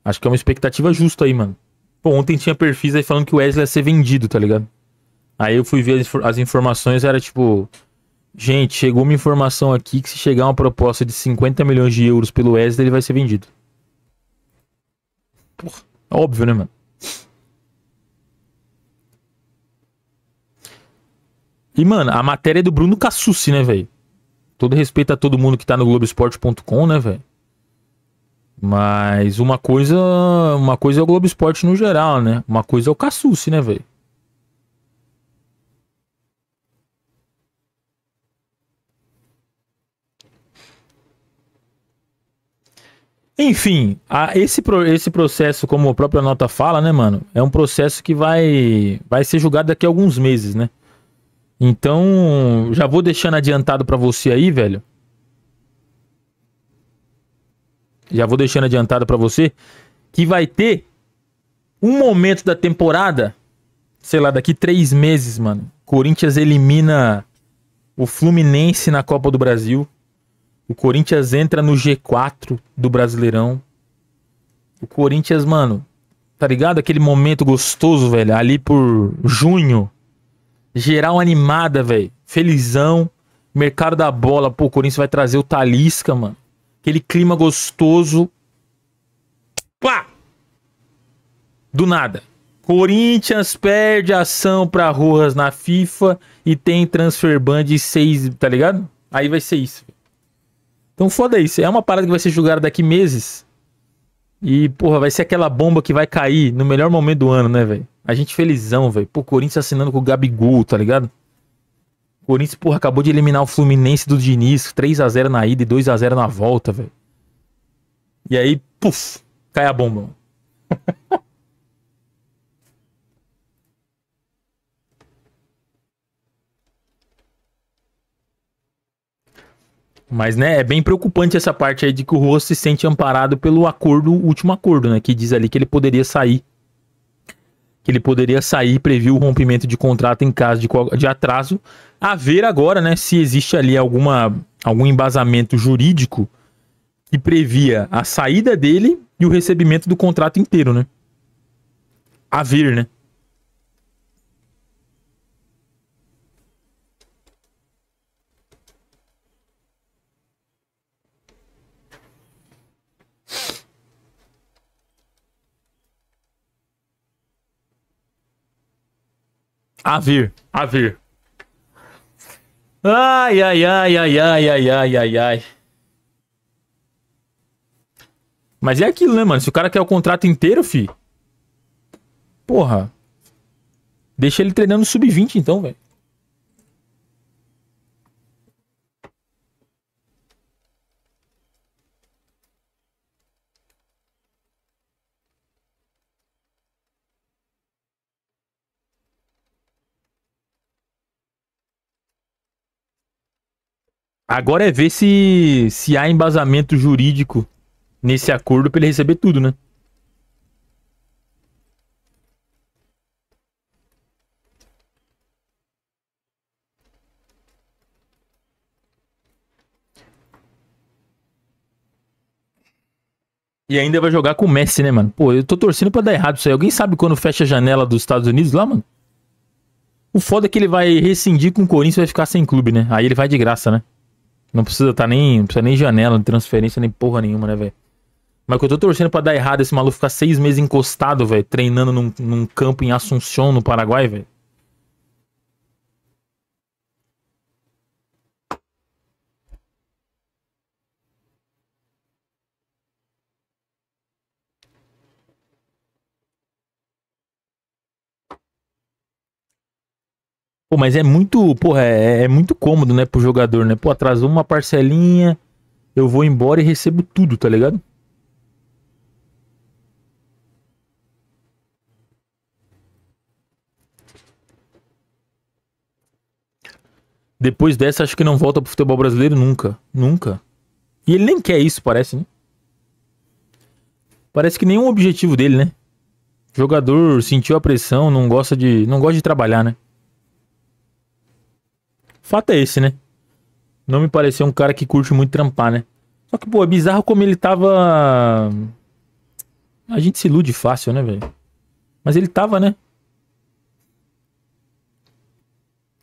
Acho que é uma expectativa justa aí, mano. Pô, ontem tinha perfis aí falando que o Wesley ia ser vendido, tá ligado? Aí eu fui ver as, informações, era tipo Gente, chegou uma informação aqui que se chegar uma proposta de 50 milhões de euros pelo Wesley, ele vai ser vendido. Porra, é óbvio, né, mano? E, mano, a matéria é do Bruno Cassucci, né, velho? Todo respeito a todo mundo que tá no Globoesporte.com, né, velho? Mas uma coisa, uma coisa é o Globo Esporte no geral, né? Uma coisa é o Cassucci, né, velho? Enfim, a, esse, pro, esse processo, como a própria nota fala, né, mano, é um processo que vai, vai ser julgado daqui a alguns meses, né? Então, já vou deixando adiantado para você aí, velho. Já vou deixando adiantado para você que vai ter um momento da temporada, sei lá, daqui três meses, mano. Corinthians elimina o Fluminense na Copa do Brasil. O Corinthians entra no G4 do Brasileirão. O Corinthians, mano, tá ligado? Aquele momento gostoso, velho, ali por junho. Geral animada, velho. Felizão. Mercado da bola, pô, o Corinthians vai trazer o Talisca, mano. Aquele clima gostoso. Pá! Do nada. Corinthians perde ação pra Rojas na FIFA e tem transfer ban de seis, tá ligado? Aí vai ser isso. Então foda isso. É uma parada que vai ser julgada daqui meses. E, porra, vai ser aquela bomba que vai cair no melhor momento do ano, né, velho? A gente felizão, velho. Pô, Corinthians assinando com o Gabigol, tá ligado? Corinthians, porra, acabou de eliminar o Fluminense do Diniz. 3 a 0 na ida e 2 a 0 na volta, velho. E aí, puf, cai a bomba. <laughs> Mas, né, é bem preocupante essa parte aí de que o Rosso se sente amparado pelo acordo, último acordo, né? Que diz ali que ele poderia sair. Que ele poderia sair, previu o rompimento de contrato em caso de, de atraso. A ver agora, né, se existe ali alguma, algum embasamento jurídico que previa a saída dele e o recebimento do contrato inteiro, né? A ver, né? A vir, a vir. Ai, ai, ai, ai, ai, ai, ai, ai, ai. Mas é aquilo, né, mano? Se o cara quer o contrato inteiro, fi. Porra. Deixa ele treinando sub-20 então, velho. Agora é ver se, se há embasamento jurídico nesse acordo para ele receber tudo, né? E ainda vai jogar com o Messi, né, mano? Pô, eu tô torcendo pra dar errado isso aí. Alguém sabe quando fecha a janela dos Estados Unidos lá, mano? O foda é que ele vai rescindir com o Corinthians e vai ficar sem clube, né? Aí ele vai de graça, né? Não precisa tá nem, precisa nem janela, transferência, nem porra nenhuma, né, velho? Mas que eu tô torcendo pra dar errado é esse maluco ficar seis meses encostado, velho, treinando num, num campo em Assunção, no Paraguai, velho. Pô, mas é muito, porra, é, é, é, muito cômodo, né, pro jogador, né? Pô, atrasou uma parcelinha, eu vou embora e recebo tudo, tá ligado? Depois dessa, acho que não volta pro futebol brasileiro nunca. Nunca. E ele nem quer isso, parece, né? Parece que nenhum objetivo dele, né? O jogador sentiu a pressão, não gosta de, não gosta de trabalhar, né? Fato é esse, né? Não me pareceu um cara que curte muito trampar, né? Só que, pô, é bizarro como ele tava. A gente se ilude fácil, né, velho? Mas ele tava, né?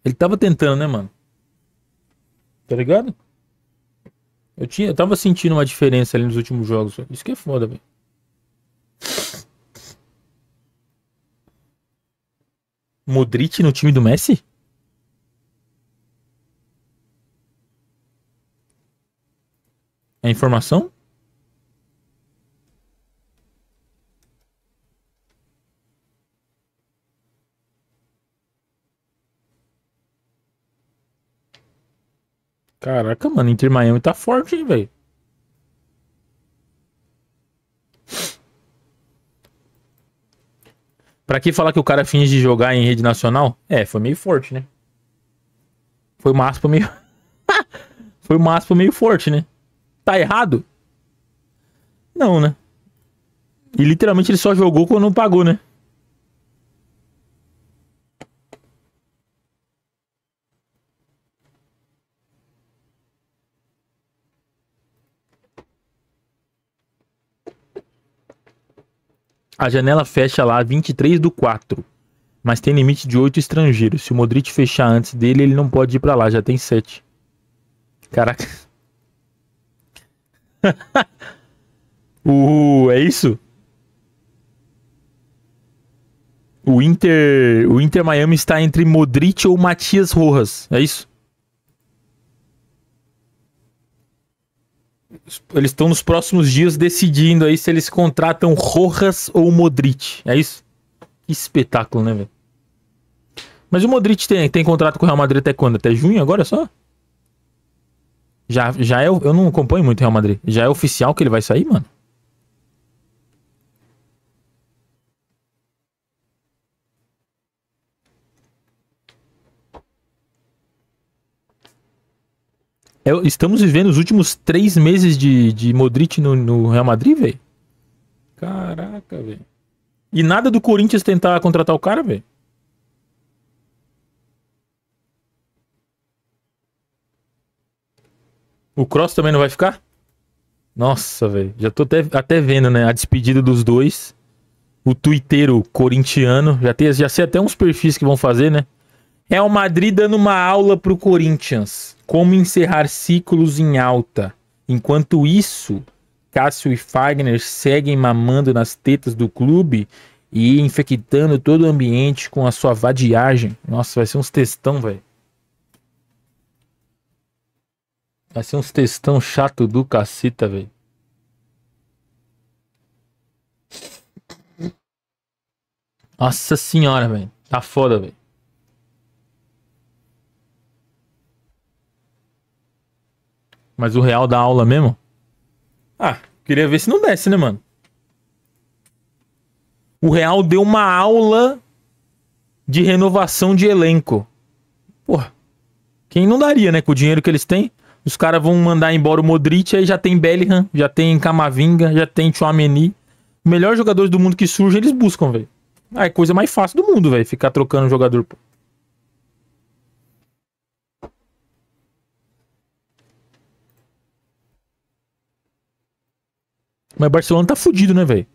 Ele tava tentando, né, mano? Tá ligado? Eu, tinha, eu tava sentindo uma diferença ali nos últimos jogos. Isso que é foda, velho. Modric no time do Messi? É informação? Caraca, mano, Inter Miami tá forte, hein, velho. Pra que falar que o cara finge jogar em rede nacional? É, foi meio forte, né? Foi uma aspa meio. <laughs> foi uma aspa meio forte, né? Tá errado? Não, né? E literalmente ele só jogou quando não pagou, né? A janela fecha lá 23 do 4, mas tem limite de 8 estrangeiros. Se o Modric fechar antes dele, ele não pode ir para lá, já tem 7. Caraca. <laughs> uh, é isso? O Inter, o Inter Miami está entre Modric ou Matias Rojas, é isso? Eles estão nos próximos dias decidindo aí se eles contratam Rojas ou Modric, é isso? Que espetáculo, né, velho? Mas o Modric tem, tem contrato com o Real Madrid até quando? Até junho agora só? Já, já é. Eu não acompanho muito o Real Madrid. Já é oficial que ele vai sair, mano? É, estamos vivendo os últimos três meses de, de Modric no, no Real Madrid, velho? Caraca, velho. E nada do Corinthians tentar contratar o cara, velho? O Cross também não vai ficar? Nossa, velho. Já tô até, até vendo, né? A despedida dos dois. O tuiteiro corintiano. Já, tem, já sei até uns perfis que vão fazer, né? É o Madrid dando uma aula pro Corinthians. Como encerrar ciclos em alta. Enquanto isso, Cássio e Fagner seguem mamando nas tetas do clube e infectando todo o ambiente com a sua vadiagem. Nossa, vai ser uns textão, velho. Vai ser uns textão chato do caceta, velho. Nossa senhora, velho. Tá foda, velho. Mas o real da aula mesmo? Ah, queria ver se não desce, né, mano? O Real deu uma aula de renovação de elenco. Porra, quem não daria, né? Com o dinheiro que eles têm. Os caras vão mandar embora o Modric, aí já tem Bellingham, já tem Camavinga, já tem Chouameni. Melhores jogadores do mundo que surgem, eles buscam, velho. Ah, é coisa mais fácil do mundo, velho, ficar trocando jogador, pô. Mas Barcelona tá fudido, né, velho?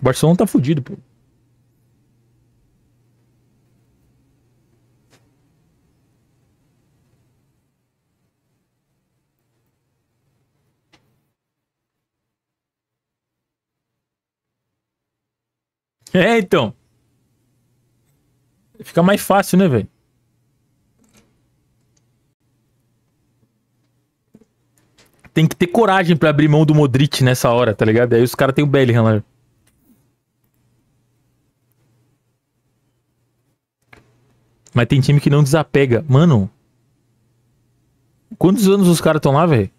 O Barcelona tá fudido, pô. É, então. Fica mais fácil, né, velho? Tem que ter coragem para abrir mão do Modric nessa hora, tá ligado? Aí os caras tem o Bellingham lá. Mas tem time que não desapega. Mano. Quantos anos os caras estão lá, velho?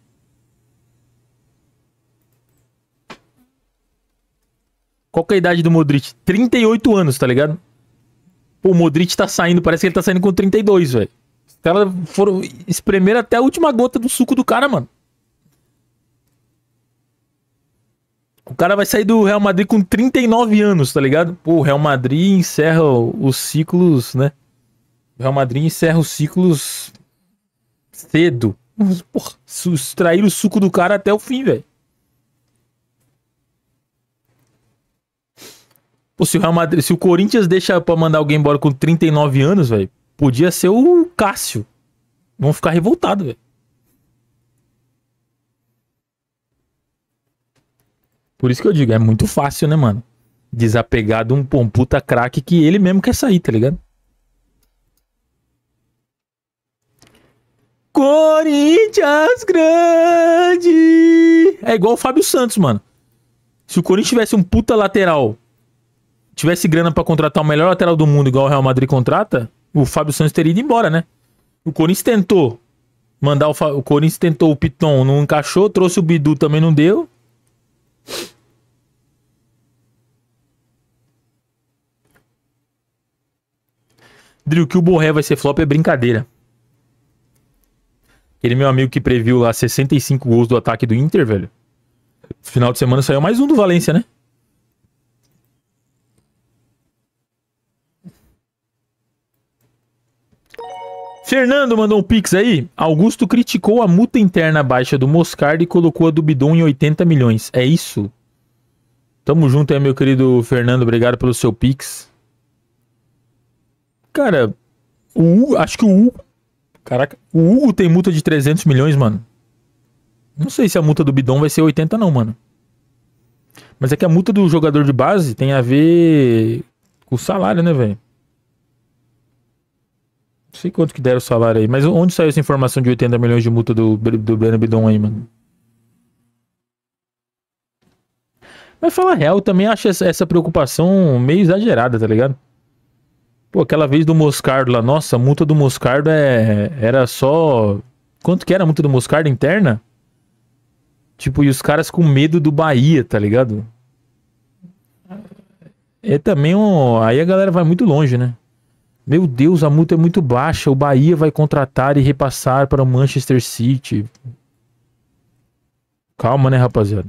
Qual que é a idade do Modric? 38 anos, tá ligado? Pô, o Modric tá saindo, parece que ele tá saindo com 32, velho. Os caras foram espremer até a última gota do suco do cara, mano. O cara vai sair do Real Madrid com 39 anos, tá ligado? Pô, o Real Madrid encerra os ciclos, né? O Real Madrid encerra os ciclos cedo. Porra, extrair o suco do cara até o fim, velho. Pô, se o Real Madrid, se o Corinthians deixa pra mandar alguém embora com 39 anos, velho, podia ser o Cássio. Vão ficar revoltados, velho. Por isso que eu digo, é muito fácil, né, mano? Desapegar de um, pomputa um puta craque que ele mesmo quer sair, tá ligado? Corinthians grande! É igual o Fábio Santos, mano. Se o Corinthians tivesse um puta lateral tivesse grana para contratar o melhor lateral do mundo, igual o Real Madrid contrata, o Fábio Santos teria ido embora, né? O Corinthians tentou mandar o, o Corinthians tentou o Piton, não encaixou, trouxe o Bidu, também não deu. Drill, que o Borré vai ser flop é brincadeira. Aquele meu amigo que previu lá 65 gols do ataque do Inter, velho. Final de semana saiu mais um do Valência, né? Fernando mandou um pix aí. Augusto criticou a multa interna baixa do Moscardi e colocou a do Bidon em 80 milhões. É isso? Tamo junto aí, meu querido Fernando. Obrigado pelo seu pix. Cara, o Hugo, acho que o Hugo. Caraca, o Hugo tem multa de 300 milhões, mano. Não sei se a multa do Bidon vai ser 80, não, mano. Mas é que a multa do jogador de base tem a ver com o salário, né, velho? Não sei quanto que deram o salário aí, mas onde saiu essa informação de 80 milhões de multa do, do Breno Bidon aí, mano? Mas falar real, eu também acho essa preocupação meio exagerada, tá ligado? Pô, aquela vez do Moscardo lá, nossa, a multa do Moscardo é, era só. Quanto que era a multa do Moscardo interna? Tipo, e os caras com medo do Bahia, tá ligado? É também um. Aí a galera vai muito longe, né? Meu Deus, a multa é muito baixa. O Bahia vai contratar e repassar para o Manchester City. Calma, né, rapaziada?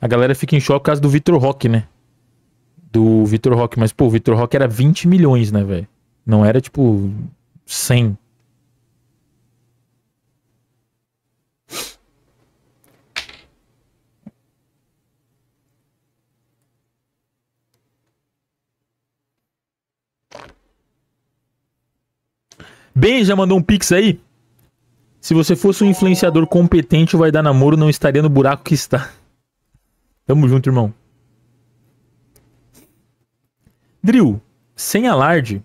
A galera fica em choque por causa do Vitor Roque, né? Do Vitor Roque. Mas, pô, o Vitor Roque era 20 milhões, né, velho? Não era, tipo, 100. Ben já mandou um pix aí. Se você fosse um influenciador competente, vai dar namoro, não estaria no buraco que está. Tamo junto, irmão. Drill, sem alarde.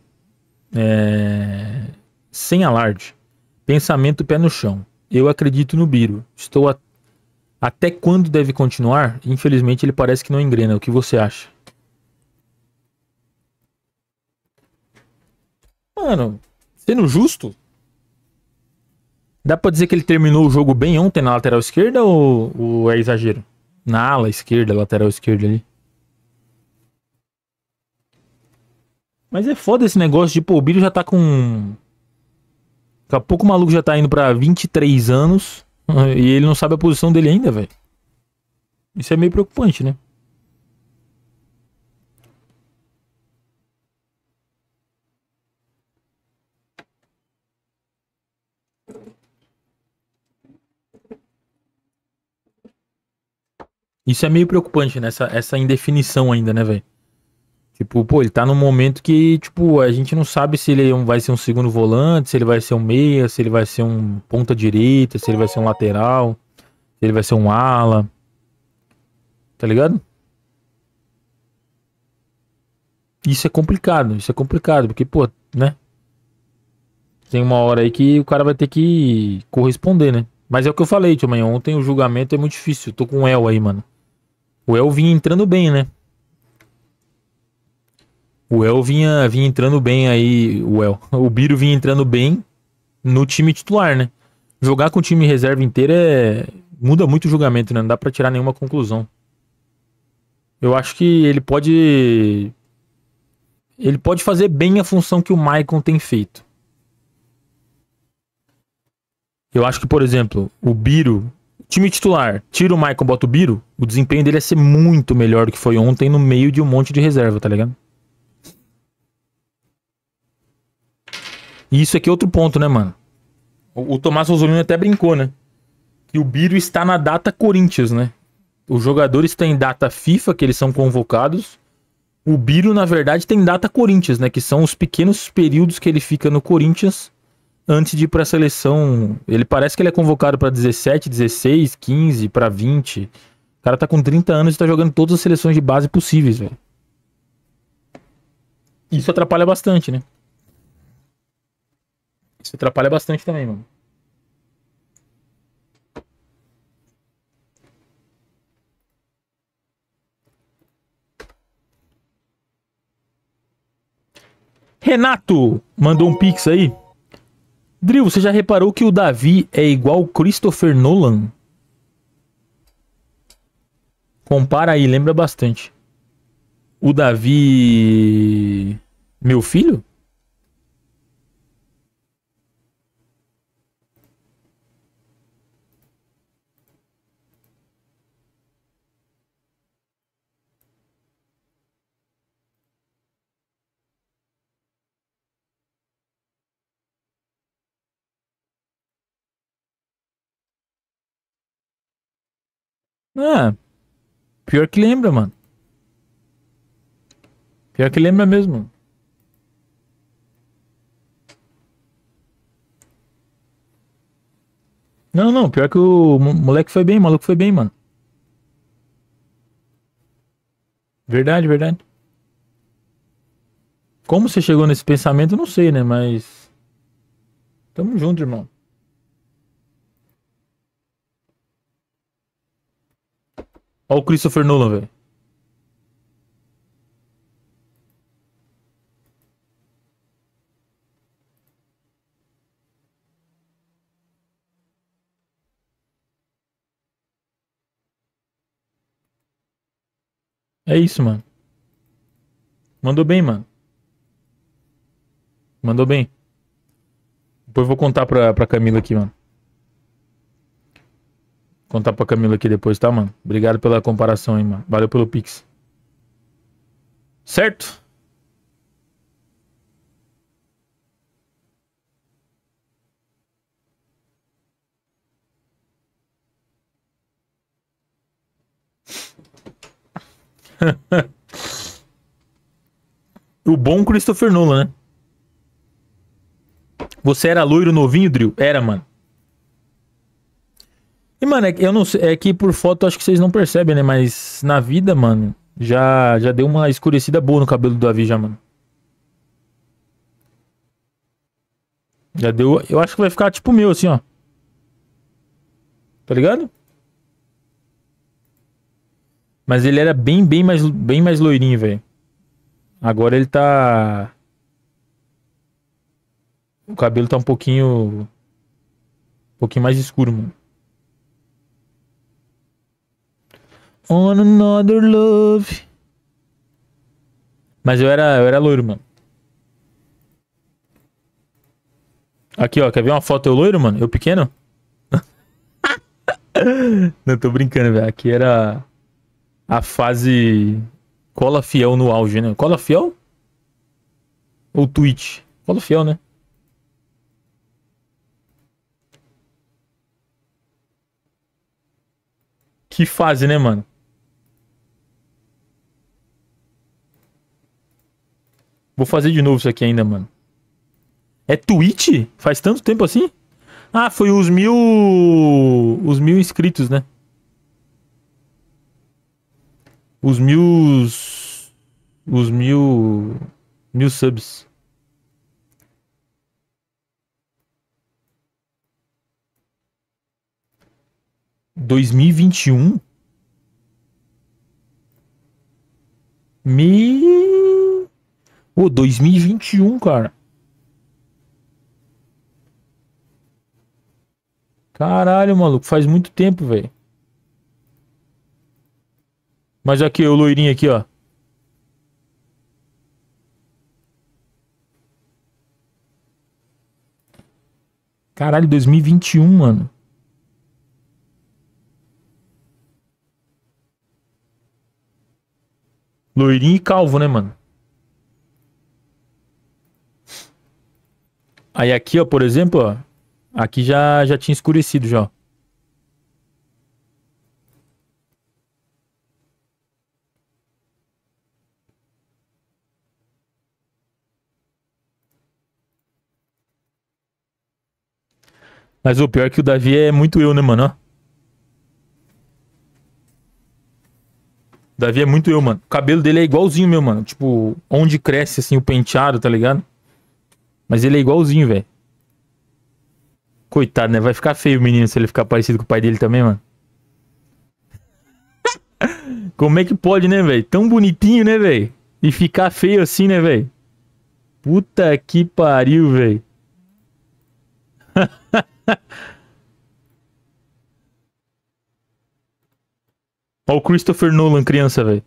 É... Sem alarde. Pensamento pé no chão. Eu acredito no Biro. Estou a... até quando deve continuar? Infelizmente ele parece que não engrena. O que você acha? Mano, Sendo justo, dá pra dizer que ele terminou o jogo bem ontem na lateral esquerda ou, ou é exagero? Na ala esquerda, lateral esquerda ali. Mas é foda esse negócio de, pô, o Bilho já tá com. Daqui a pouco o maluco já tá indo pra 23 anos né, e ele não sabe a posição dele ainda, velho. Isso é meio preocupante, né? Isso é meio preocupante, né? Essa, essa indefinição ainda, né, velho? Tipo, pô, ele tá num momento que, tipo, a gente não sabe se ele é vai ser um segundo volante, se ele vai ser um meia, se ele vai ser um ponta direita, se ele vai ser um lateral, se ele vai ser um ala. Tá ligado? Isso é complicado, isso é complicado, porque, pô, né? Tem uma hora aí que o cara vai ter que corresponder, né? Mas é o que eu falei, tio, amanhã. Ontem o julgamento é muito difícil. Eu tô com um El aí, mano. O El vinha entrando bem, né? O El vinha, vinha entrando bem aí. O El. <laughs> O Biro vinha entrando bem no time titular, né? Jogar com o time reserva inteiro é. Muda muito o julgamento, né? Não dá pra tirar nenhuma conclusão. Eu acho que ele pode. Ele pode fazer bem a função que o Maicon tem feito. Eu acho que, por exemplo, o Biro Time titular, tira o Maicon, bota o Biro, o desempenho dele ia ser muito melhor do que foi ontem no meio de um monte de reserva, tá ligado? E isso aqui é outro ponto, né, mano? O, o Tomás Rosolino até brincou, né? Que o Biro está na data Corinthians, né? Os jogadores têm data FIFA que eles são convocados. O Biro, na verdade, tem data Corinthians, né? Que são os pequenos períodos que ele fica no Corinthians antes de ir para a seleção. Ele parece que ele é convocado para 17, 16, 15, para 20. O cara tá com 30 anos e tá jogando todas as seleções de base possíveis, velho. Isso atrapalha bastante, né? Isso atrapalha bastante também, mano. Renato mandou um pix aí. Drill, você já reparou que o Davi é igual o Christopher Nolan? Compara aí, lembra bastante. O Davi. Meu filho? Ah, pior que lembra, mano. Pior que lembra mesmo. Não, não, pior que o moleque foi bem, o maluco foi bem, mano. Verdade, verdade. Como você chegou nesse pensamento, não sei, né? Mas. Tamo junto, irmão. Olha o Christopher Nolan, velho. É isso, mano. Mandou bem, mano. Mandou bem. Depois eu vou contar pra, pra Camila aqui, mano. Contar pra Camila aqui depois, tá, mano? Obrigado pela comparação aí, mano. Valeu pelo Pix. Certo? <laughs> o bom Christopher Nolan, né? Você era loiro novinho, Drill? Era, mano. E, mano, é, eu não sei, é que por foto acho que vocês não percebem, né? Mas na vida, mano, já, já deu uma escurecida boa no cabelo do Davi já, mano. Já deu. Eu acho que vai ficar tipo meu, assim, ó. Tá ligado? Mas ele era bem, bem mais, bem mais loirinho, velho. Agora ele tá. O cabelo tá um pouquinho. Um pouquinho mais escuro, mano. on another love. Mas eu era, eu era loiro, mano. Aqui, ó, quer ver uma foto eu loiro, mano? Eu pequeno? <laughs> Não, tô brincando, velho. Aqui era a fase cola fiel no auge, né? Cola fiel? Ou tweet? Cola fiel, né? Que fase, né, mano? Vou fazer de novo isso aqui ainda, mano. É Twitch? Faz tanto tempo assim? Ah, foi os mil. Os mil inscritos, né? Os mil. Os mil. Mil subs. Dois mil e vinte e um? Me. Pô, 2021, cara. Caralho, maluco, faz muito tempo, velho. Mas aqui, o loirinho aqui, ó. Caralho, 2021, mano. Loirinho e calvo, né, mano? Aí aqui, ó, por exemplo, ó, aqui já, já tinha escurecido já. Mas o pior é que o Davi é muito eu, né, mano? Davi é muito eu, mano. O cabelo dele é igualzinho meu, mano. Tipo, onde cresce, assim, o penteado, tá ligado? Mas ele é igualzinho, velho. Coitado, né? Vai ficar feio o menino se ele ficar parecido com o pai dele também, mano. <laughs> Como é que pode, né, velho? Tão bonitinho, né, velho? E ficar feio assim, né, velho? Puta que pariu, velho. Olha <laughs> o Christopher Nolan, criança, velho.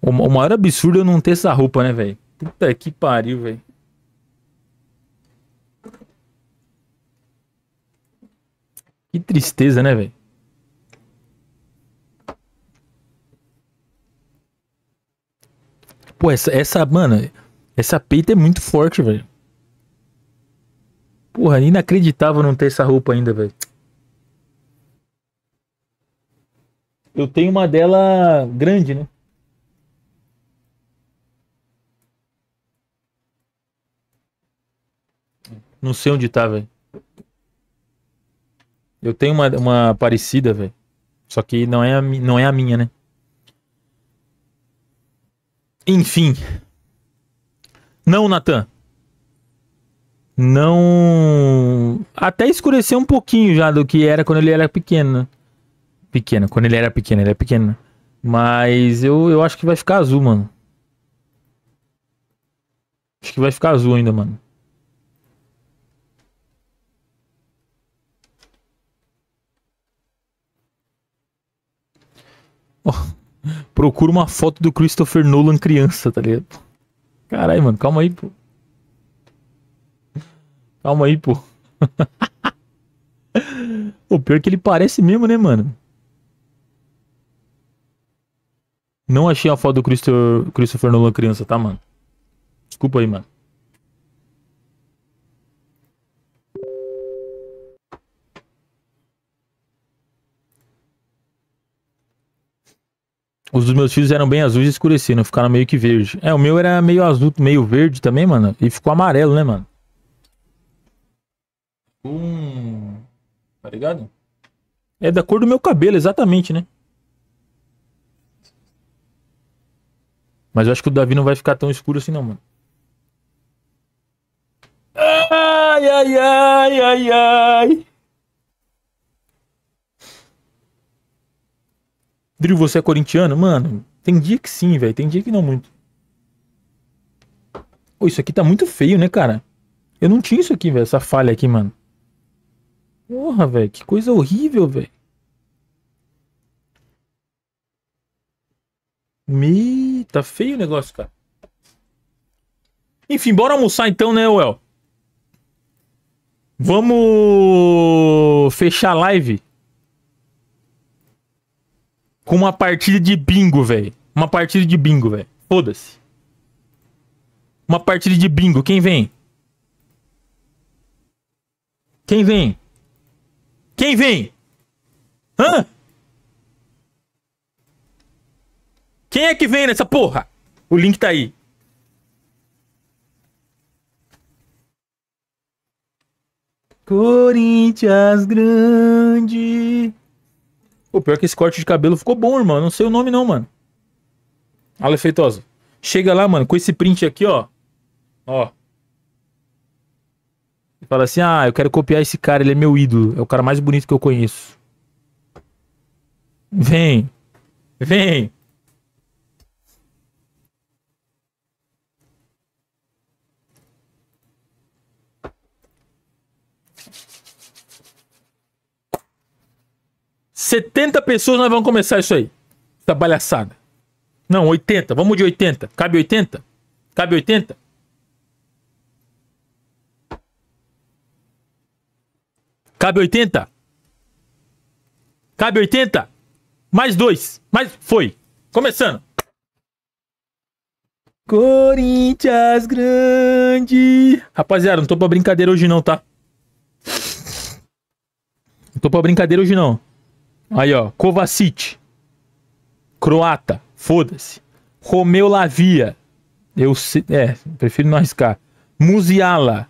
O maior absurdo é não ter essa roupa, né, velho? Puta que pariu, velho. Que tristeza, né, velho? Pô, essa, essa, mano, essa peita é muito forte, velho. Porra, é inacreditável não ter essa roupa ainda, velho. Eu tenho uma dela grande, né? Não sei onde tá, velho. Eu tenho uma, uma parecida, velho. Só que não é, a, não é a minha, né? Enfim. Não, Natan. Não. Até escureceu um pouquinho já do que era quando ele era pequeno. Né? Pequeno. Quando ele era pequeno, ele é pequeno. Né? Mas eu, eu acho que vai ficar azul, mano. Acho que vai ficar azul ainda, mano. Procura uma foto do Christopher Nolan criança, tá ligado? Caralho, mano, calma aí, pô. Calma aí, pô. o <laughs> pior é que ele parece mesmo, né, mano? Não achei a foto do Christopher, Christopher Nolan criança, tá, mano? Desculpa aí, mano. Os dos meus filhos eram bem azuis e escureceram, ficaram meio que verde. É, o meu era meio azul, meio verde também, mano. E ficou amarelo, né, mano? Hum. Tá ligado? É da cor do meu cabelo, exatamente, né? Mas eu acho que o Davi não vai ficar tão escuro assim, não, mano. Ai, ai, ai, ai, ai. Drill, você é corintiano? Mano, tem dia que sim, velho. Tem dia que não muito. Pô, isso aqui tá muito feio, né, cara? Eu não tinha isso aqui, velho. Essa falha aqui, mano. Porra, velho. Que coisa horrível, velho. Me... Tá feio o negócio, cara. Enfim, bora almoçar então, né, Well? Vamos fechar a live com uma partida de bingo, velho. Uma partida de bingo, velho. Foda-se. Uma partida de bingo. Quem vem? Quem vem? Quem vem? Hã? Quem é que vem nessa porra? O link tá aí. Corinthians grande. Pô, pior que esse corte de cabelo ficou bom, irmão. Não sei o nome, não, mano. Olha, feitosa. Chega lá, mano, com esse print aqui, ó. Ó. E fala assim: ah, eu quero copiar esse cara, ele é meu ídolo. É o cara mais bonito que eu conheço. Vem. Vem. 70 pessoas nós vamos começar isso aí. Essa palhaçada. Não, 80. Vamos de 80. Cabe 80? Cabe 80? Cabe 80? Cabe 80? Mais dois. Mais. Foi. Começando. Corinthians grande. Rapaziada, não tô pra brincadeira hoje não, tá? Não tô pra brincadeira hoje não. Aí, ó. Kovacic. Croata. Foda-se. Romeu Lavia. Eu sei. É, prefiro não arriscar. Muziala.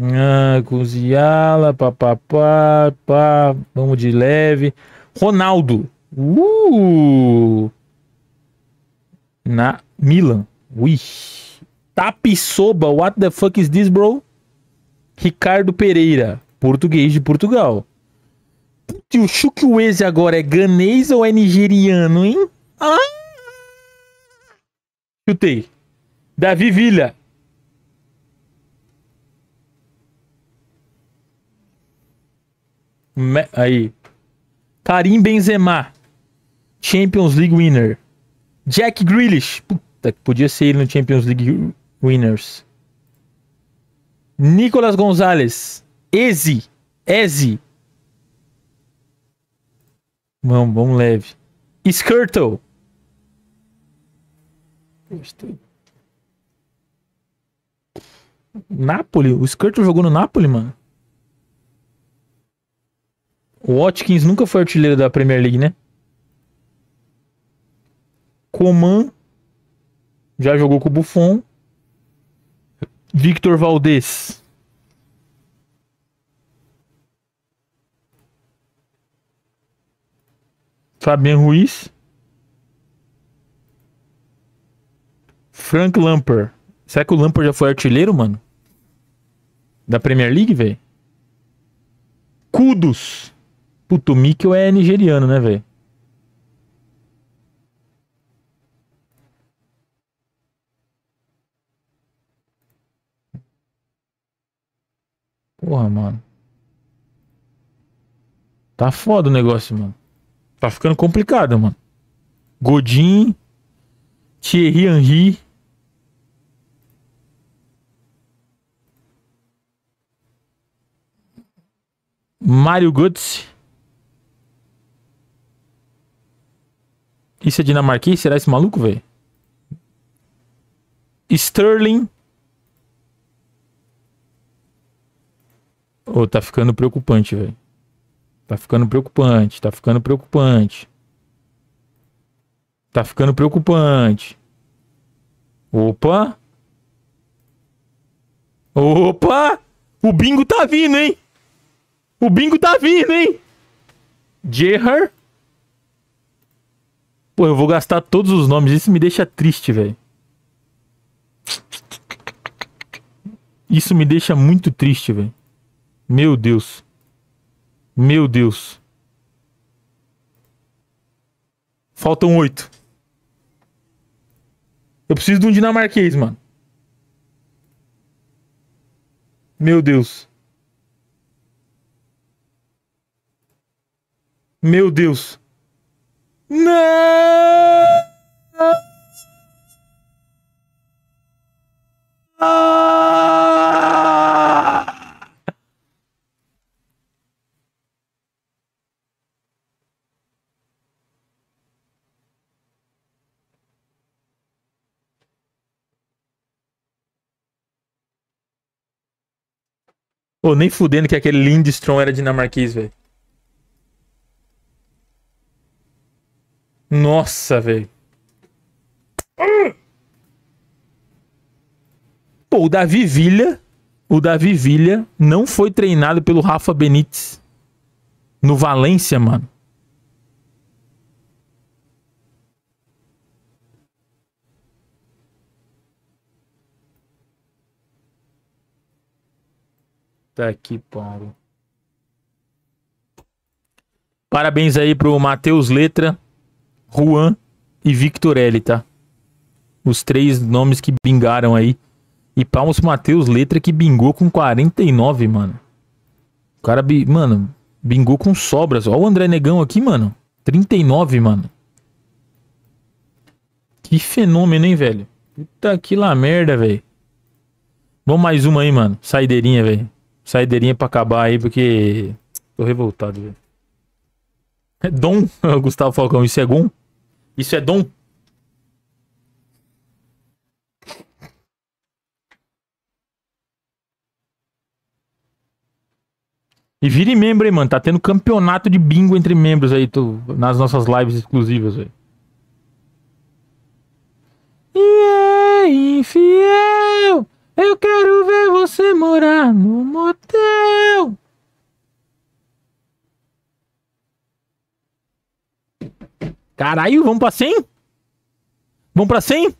Ah, Muziala, papapá, pá. Vamos de leve. Ronaldo. Uh! Na Milan. Ui. Tapisoba, what the fuck is this, bro? Ricardo Pereira, português de Portugal. Se o Chukwueze agora é ganês ou é nigeriano, hein? Ah! Chutei. Davi Villa. Me... Aí. Karim Benzema. Champions League winner. Jack Grealish. Puta, que podia ser ele no Champions League winners. Nicolas Gonzalez. Eze. Eze. Vamos, vamos leve. Skirtle. Napoli? O Skirtle jogou no Napoli, mano? O Watkins nunca foi artilheiro da Premier League, né? Coman já jogou com o Buffon. Victor Valdez Fabian Ruiz. Frank Lampard. Será que o Lampard já foi artilheiro, mano? Da Premier League, velho? Kudos. Puto, o Mikkel é nigeriano, né, velho? Porra, mano. Tá foda o negócio, mano. Tá ficando complicado, mano. Godin, Thierry Henry. Mario Götze. Isso é dinamarquês? Será esse maluco, velho? Sterling. Ô, oh, tá ficando preocupante, velho. Tá ficando preocupante, tá ficando preocupante. Tá ficando preocupante. Opa! Opa! O bingo tá vindo, hein? O bingo tá vindo, hein? Jeher. Pô, eu vou gastar todos os nomes. Isso me deixa triste, velho. Isso me deixa muito triste, velho. Meu Deus. Meu Deus. Faltam oito. Eu preciso de um dinamarquês, mano. Meu Deus. Meu Deus. Não! Ah! Pô, nem fudendo que aquele Lindstrom era dinamarquês, velho. Nossa, velho. Pô, o Davi Villa, o Davi Villa não foi treinado pelo Rafa Benítez no Valência, mano. Tá aqui, pariu. Parabéns aí pro Matheus Letra, Juan e Victorelli, tá? Os três nomes que bingaram aí. E palmas pro Matheus Letra que bingou com 49, mano. O cara, mano, bingou com sobras. Olha o André Negão aqui, mano. 39, mano. Que fenômeno, hein, velho? Puta que lá merda, velho. Vamos mais uma aí, mano. Saideirinha, velho saideirinha pra acabar aí, porque tô revoltado, velho. É Dom, <laughs> Gustavo Falcão, isso é Dom? Isso é Dom? E vire membro, hein, mano. Tá tendo campeonato de bingo entre membros aí tu, nas nossas lives exclusivas, velho. E é infiel! Eu quero ver você morar no motel. Caralho, vamos pra 100? Vamos pra 100?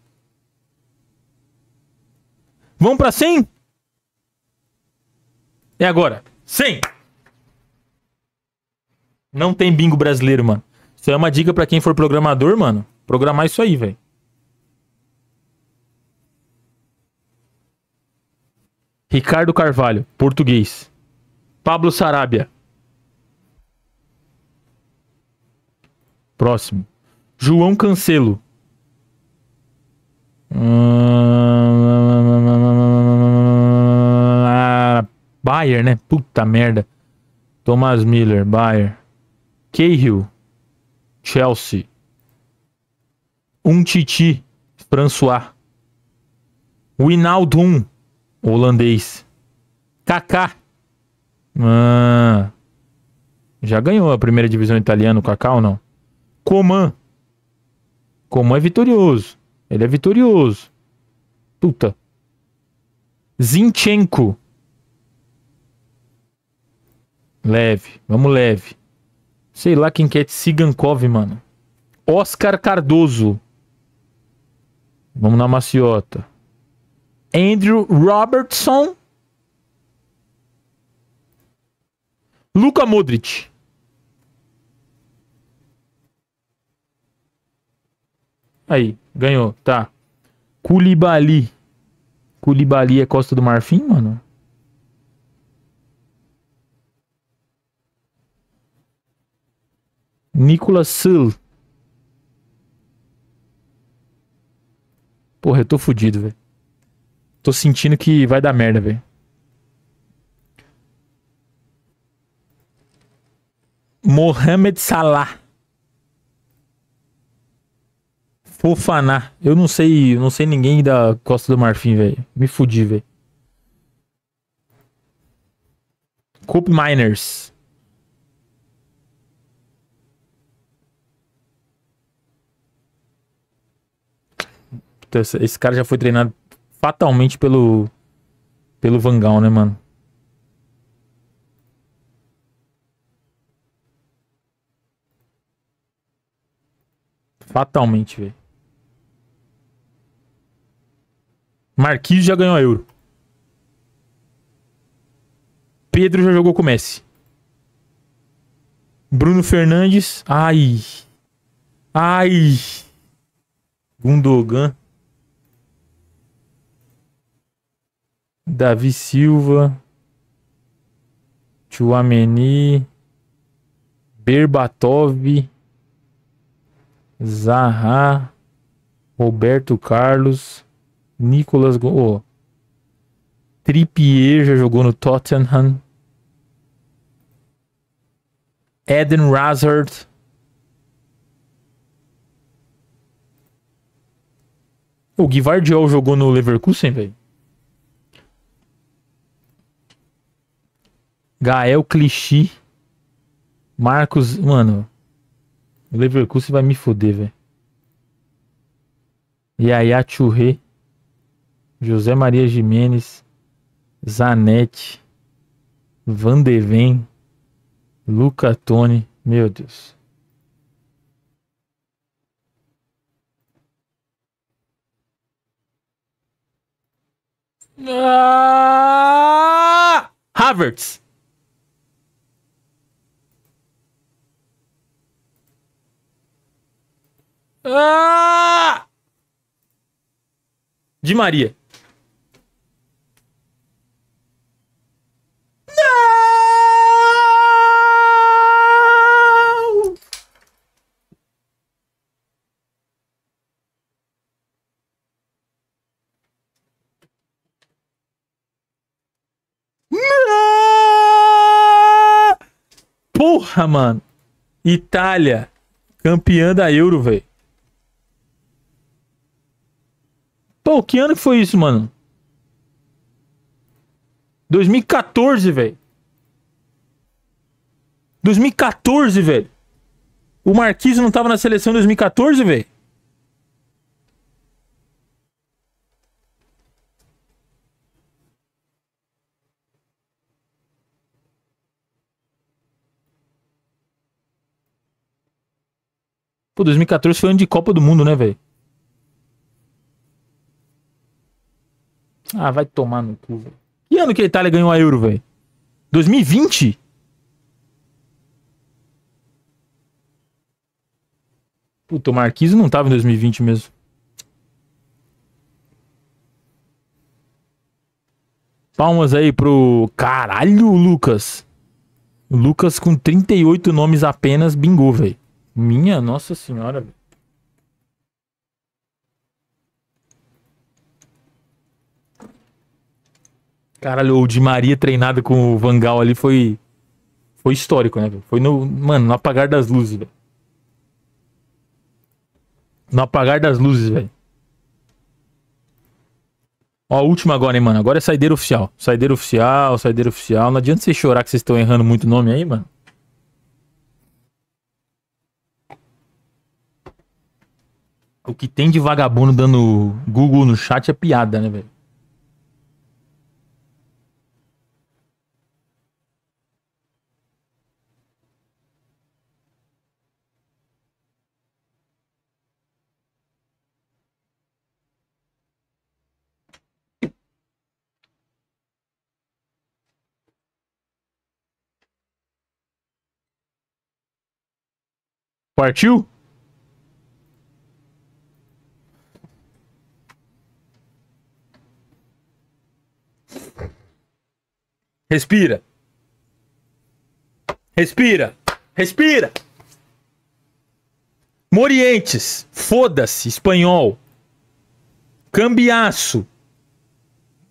Vamos pra 100? É agora. 100! Não tem bingo brasileiro, mano. Isso é uma dica pra quem for programador, mano. Programar isso aí, velho. Ricardo Carvalho, português. Pablo Sarabia. Próximo. João Cancelo. Ah, Bayer, né? Puta merda. Thomas Miller, Bayer. Cahill, Chelsea. Um Titi, François. Winaldum, holandês. Kaká. Ah, já ganhou a primeira divisão italiana, o Kaká ou não? Coman. Coman é vitorioso. Ele é vitorioso. Puta. Zinchenko. Leve, vamos leve. Sei lá quem que é mano. Oscar Cardoso. Vamos na maciota. Andrew Robertson. Luka Modric. Aí, ganhou, tá. Culibali. Culibali é Costa do Marfim, mano? Nicolas Sul. Porra, eu tô fudido, velho. Tô sentindo que vai dar merda, velho. Mohamed Salah. Fofaná. Eu não sei, eu não sei ninguém da Costa do Marfim, velho. Me fudi, velho. Coop Miners. Esse cara já foi treinado fatalmente pelo pelo Vangal, né, mano? Fatalmente, velho. Marquinhos já ganhou a Euro. Pedro já jogou com o Messi. Bruno Fernandes. Ai. Ai. Gundogan. Davi Silva, Chuameni, Berbatov, Zaha, Roberto Carlos, Nicolas Go oh, já jogou no Tottenham. Eden Hazard. O Guivardiol jogou no Leverkusen, velho. Gael Clichy. Marcos. Mano. O Leverkusen vai me foder, velho. Yaya Churré. José Maria Jimenez. Zanetti. Vandeven. Luca Toni. Meu Deus. Ah! Havertz. Ah! De Maria. Não! Não! Porra, mano. Itália, campeã da Euro, velho. Pô, que ano que foi isso, mano? 2014, velho. 2014, velho. O Marquinhos não tava na seleção em 2014, velho. Pô, 2014 foi ano de Copa do Mundo, né, velho? Ah, vai tomar no cu, velho. Que ano que a Itália ganhou a Euro, velho? 2020? Puta, o Marquise não tava em 2020 mesmo. Palmas aí pro. Caralho, Lucas! Lucas com 38 nomes apenas, bingou, velho. Minha Nossa Senhora, velho. Caralho, o de Maria treinado com o Vangal ali foi. Foi histórico, né, velho? Foi no. Mano, no apagar das luzes, velho. No apagar das luzes, velho. Ó, a última agora, hein, mano. Agora é saideira oficial. Saideira oficial, saideira oficial. Não adianta vocês chorar que vocês estão errando muito nome aí, mano. O que tem de vagabundo dando Google no chat é piada, né, velho? Partiu? Respira. Respira. Respira. Morientes. Foda-se. Espanhol. Cambiaço.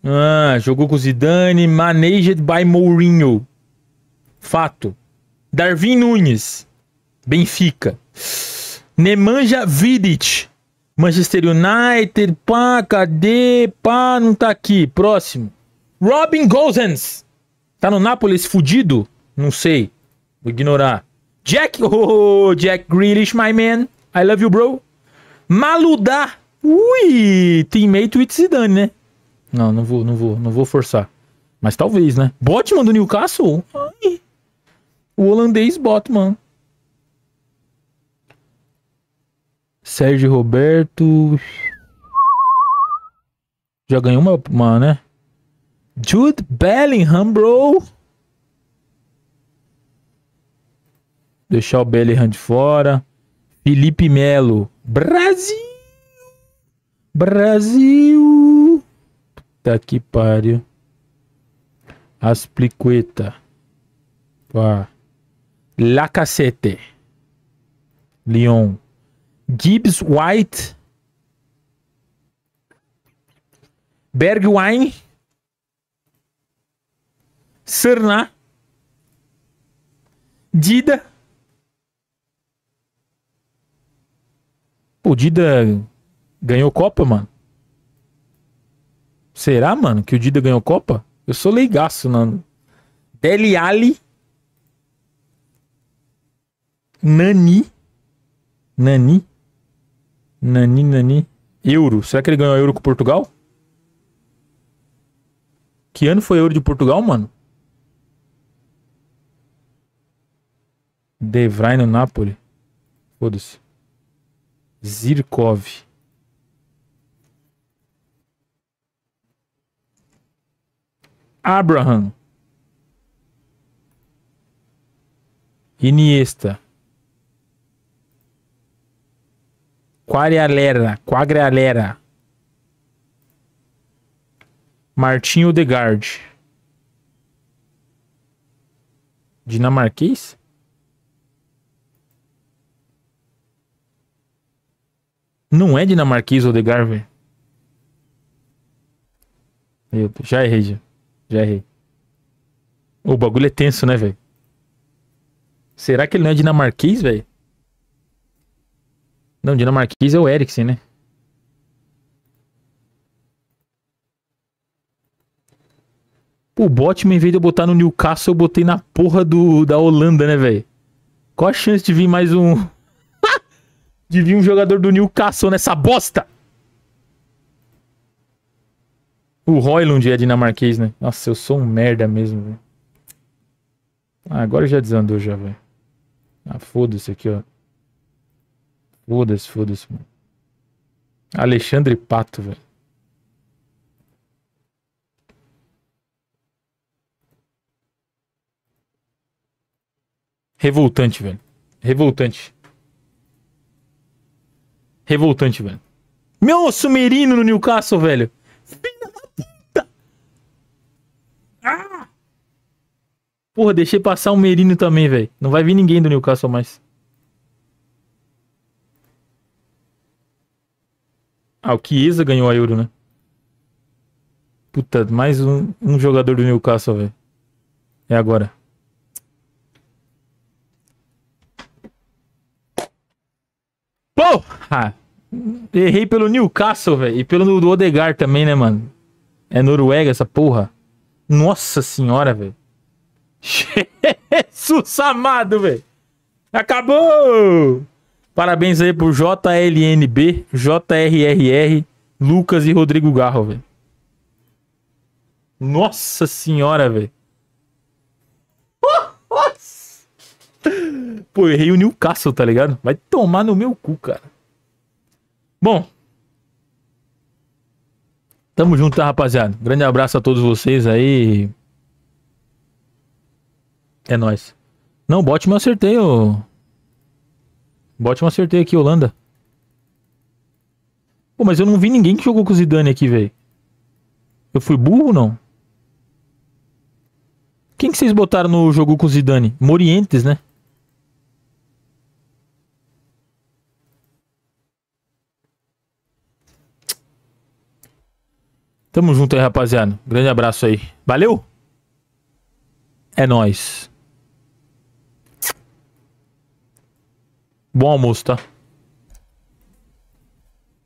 Ah, jogou com Zidane. Managed by Mourinho. Fato. Darwin Nunes. Benfica. Nemanja Vidic. Manchester United. Pá, cadê? Pá, não tá aqui. Próximo. Robin Gosens. Tá no Nápoles fudido? Não sei. Vou ignorar. Jack. Oh, oh, oh, Jack Grealish, my man. I love you, bro. Maludá. Ui, teammate with Zidane, né? Não, não vou, não vou, não vou forçar. Mas talvez, né? Botman do Newcastle? Ai. O holandês Botman. Sérgio Roberto. Já ganhou uma, uma né? Jude Bellingham, bro. Deixar o Bellingham de fora. Felipe Melo. Brasil! Brasil! Puta que pariu. Aspliqueta. Lacacete. Lyon. Gibbs White, Bergwijn, Serna, Dida. O Dida ganhou Copa, mano. Será, mano, que o Dida ganhou Copa? Eu sou leigaço, mano. Deli Ali. Nani. Nani. Nani, nani. Euro. Será que ele ganhou euro com Portugal? Que ano foi euro de Portugal, mano? De Vrij no Napoli. Foda-se. Zirkov. Abraham. Iniesta. Quarialera. Quagrealera. Martinho Degard. Dinamarquês? Não é dinamarquês o Degard, velho. já errei, já. Já errei. O bagulho é tenso, né, velho? Será que ele não é dinamarquês, velho? Não, dinamarquês é o Eriksen, né? O Botman, em vez de eu botar no Newcastle, eu botei na porra do, da Holanda, né, velho? Qual a chance de vir mais um. <laughs> de vir um jogador do Newcastle nessa bosta? O Roylund é dinamarquês, né? Nossa, eu sou um merda mesmo, velho. Ah, agora já desandou já, velho. Ah, foda-se aqui, ó. Foda-se, foda-se. Alexandre Pato, velho. Revoltante, velho. Revoltante. Revoltante, velho. Meu Sumerino no Newcastle, velho. Filha da puta! Ah! Porra, deixei passar o um Merino também, velho. Não vai vir ninguém do Newcastle mais. Ah, o Chiesa ganhou a Euro, né? Puta, mais um, um jogador do Newcastle, velho. É agora. Porra! Errei pelo Newcastle, velho. E pelo do Odegar também, né, mano? É Noruega essa porra. Nossa senhora, velho. <laughs> Jesus amado, velho. Acabou! Parabéns aí pro JLNB, JRRR, Lucas e Rodrigo Garro, velho. Nossa senhora, velho. <laughs> Pô, errei o Newcastle, tá ligado? Vai tomar no meu cu, cara. Bom. Tamo junto, tá, rapaziada? Grande abraço a todos vocês aí. É nóis. Não, bote acertei, o. Botman acertei aqui, Holanda. Pô, mas eu não vi ninguém que jogou com o Zidane aqui, velho. Eu fui burro ou não? Quem que vocês botaram no jogo com o Zidane? Morientes, né? Tamo junto aí, rapaziada. Grande abraço aí. Valeu! É nóis. Bom almoço, tá?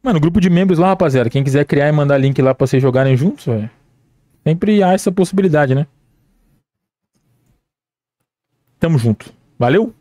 Mano, grupo de membros lá, rapaziada. Quem quiser criar e mandar link lá pra vocês jogarem juntos, velho. Sempre há essa possibilidade, né? Tamo junto. Valeu!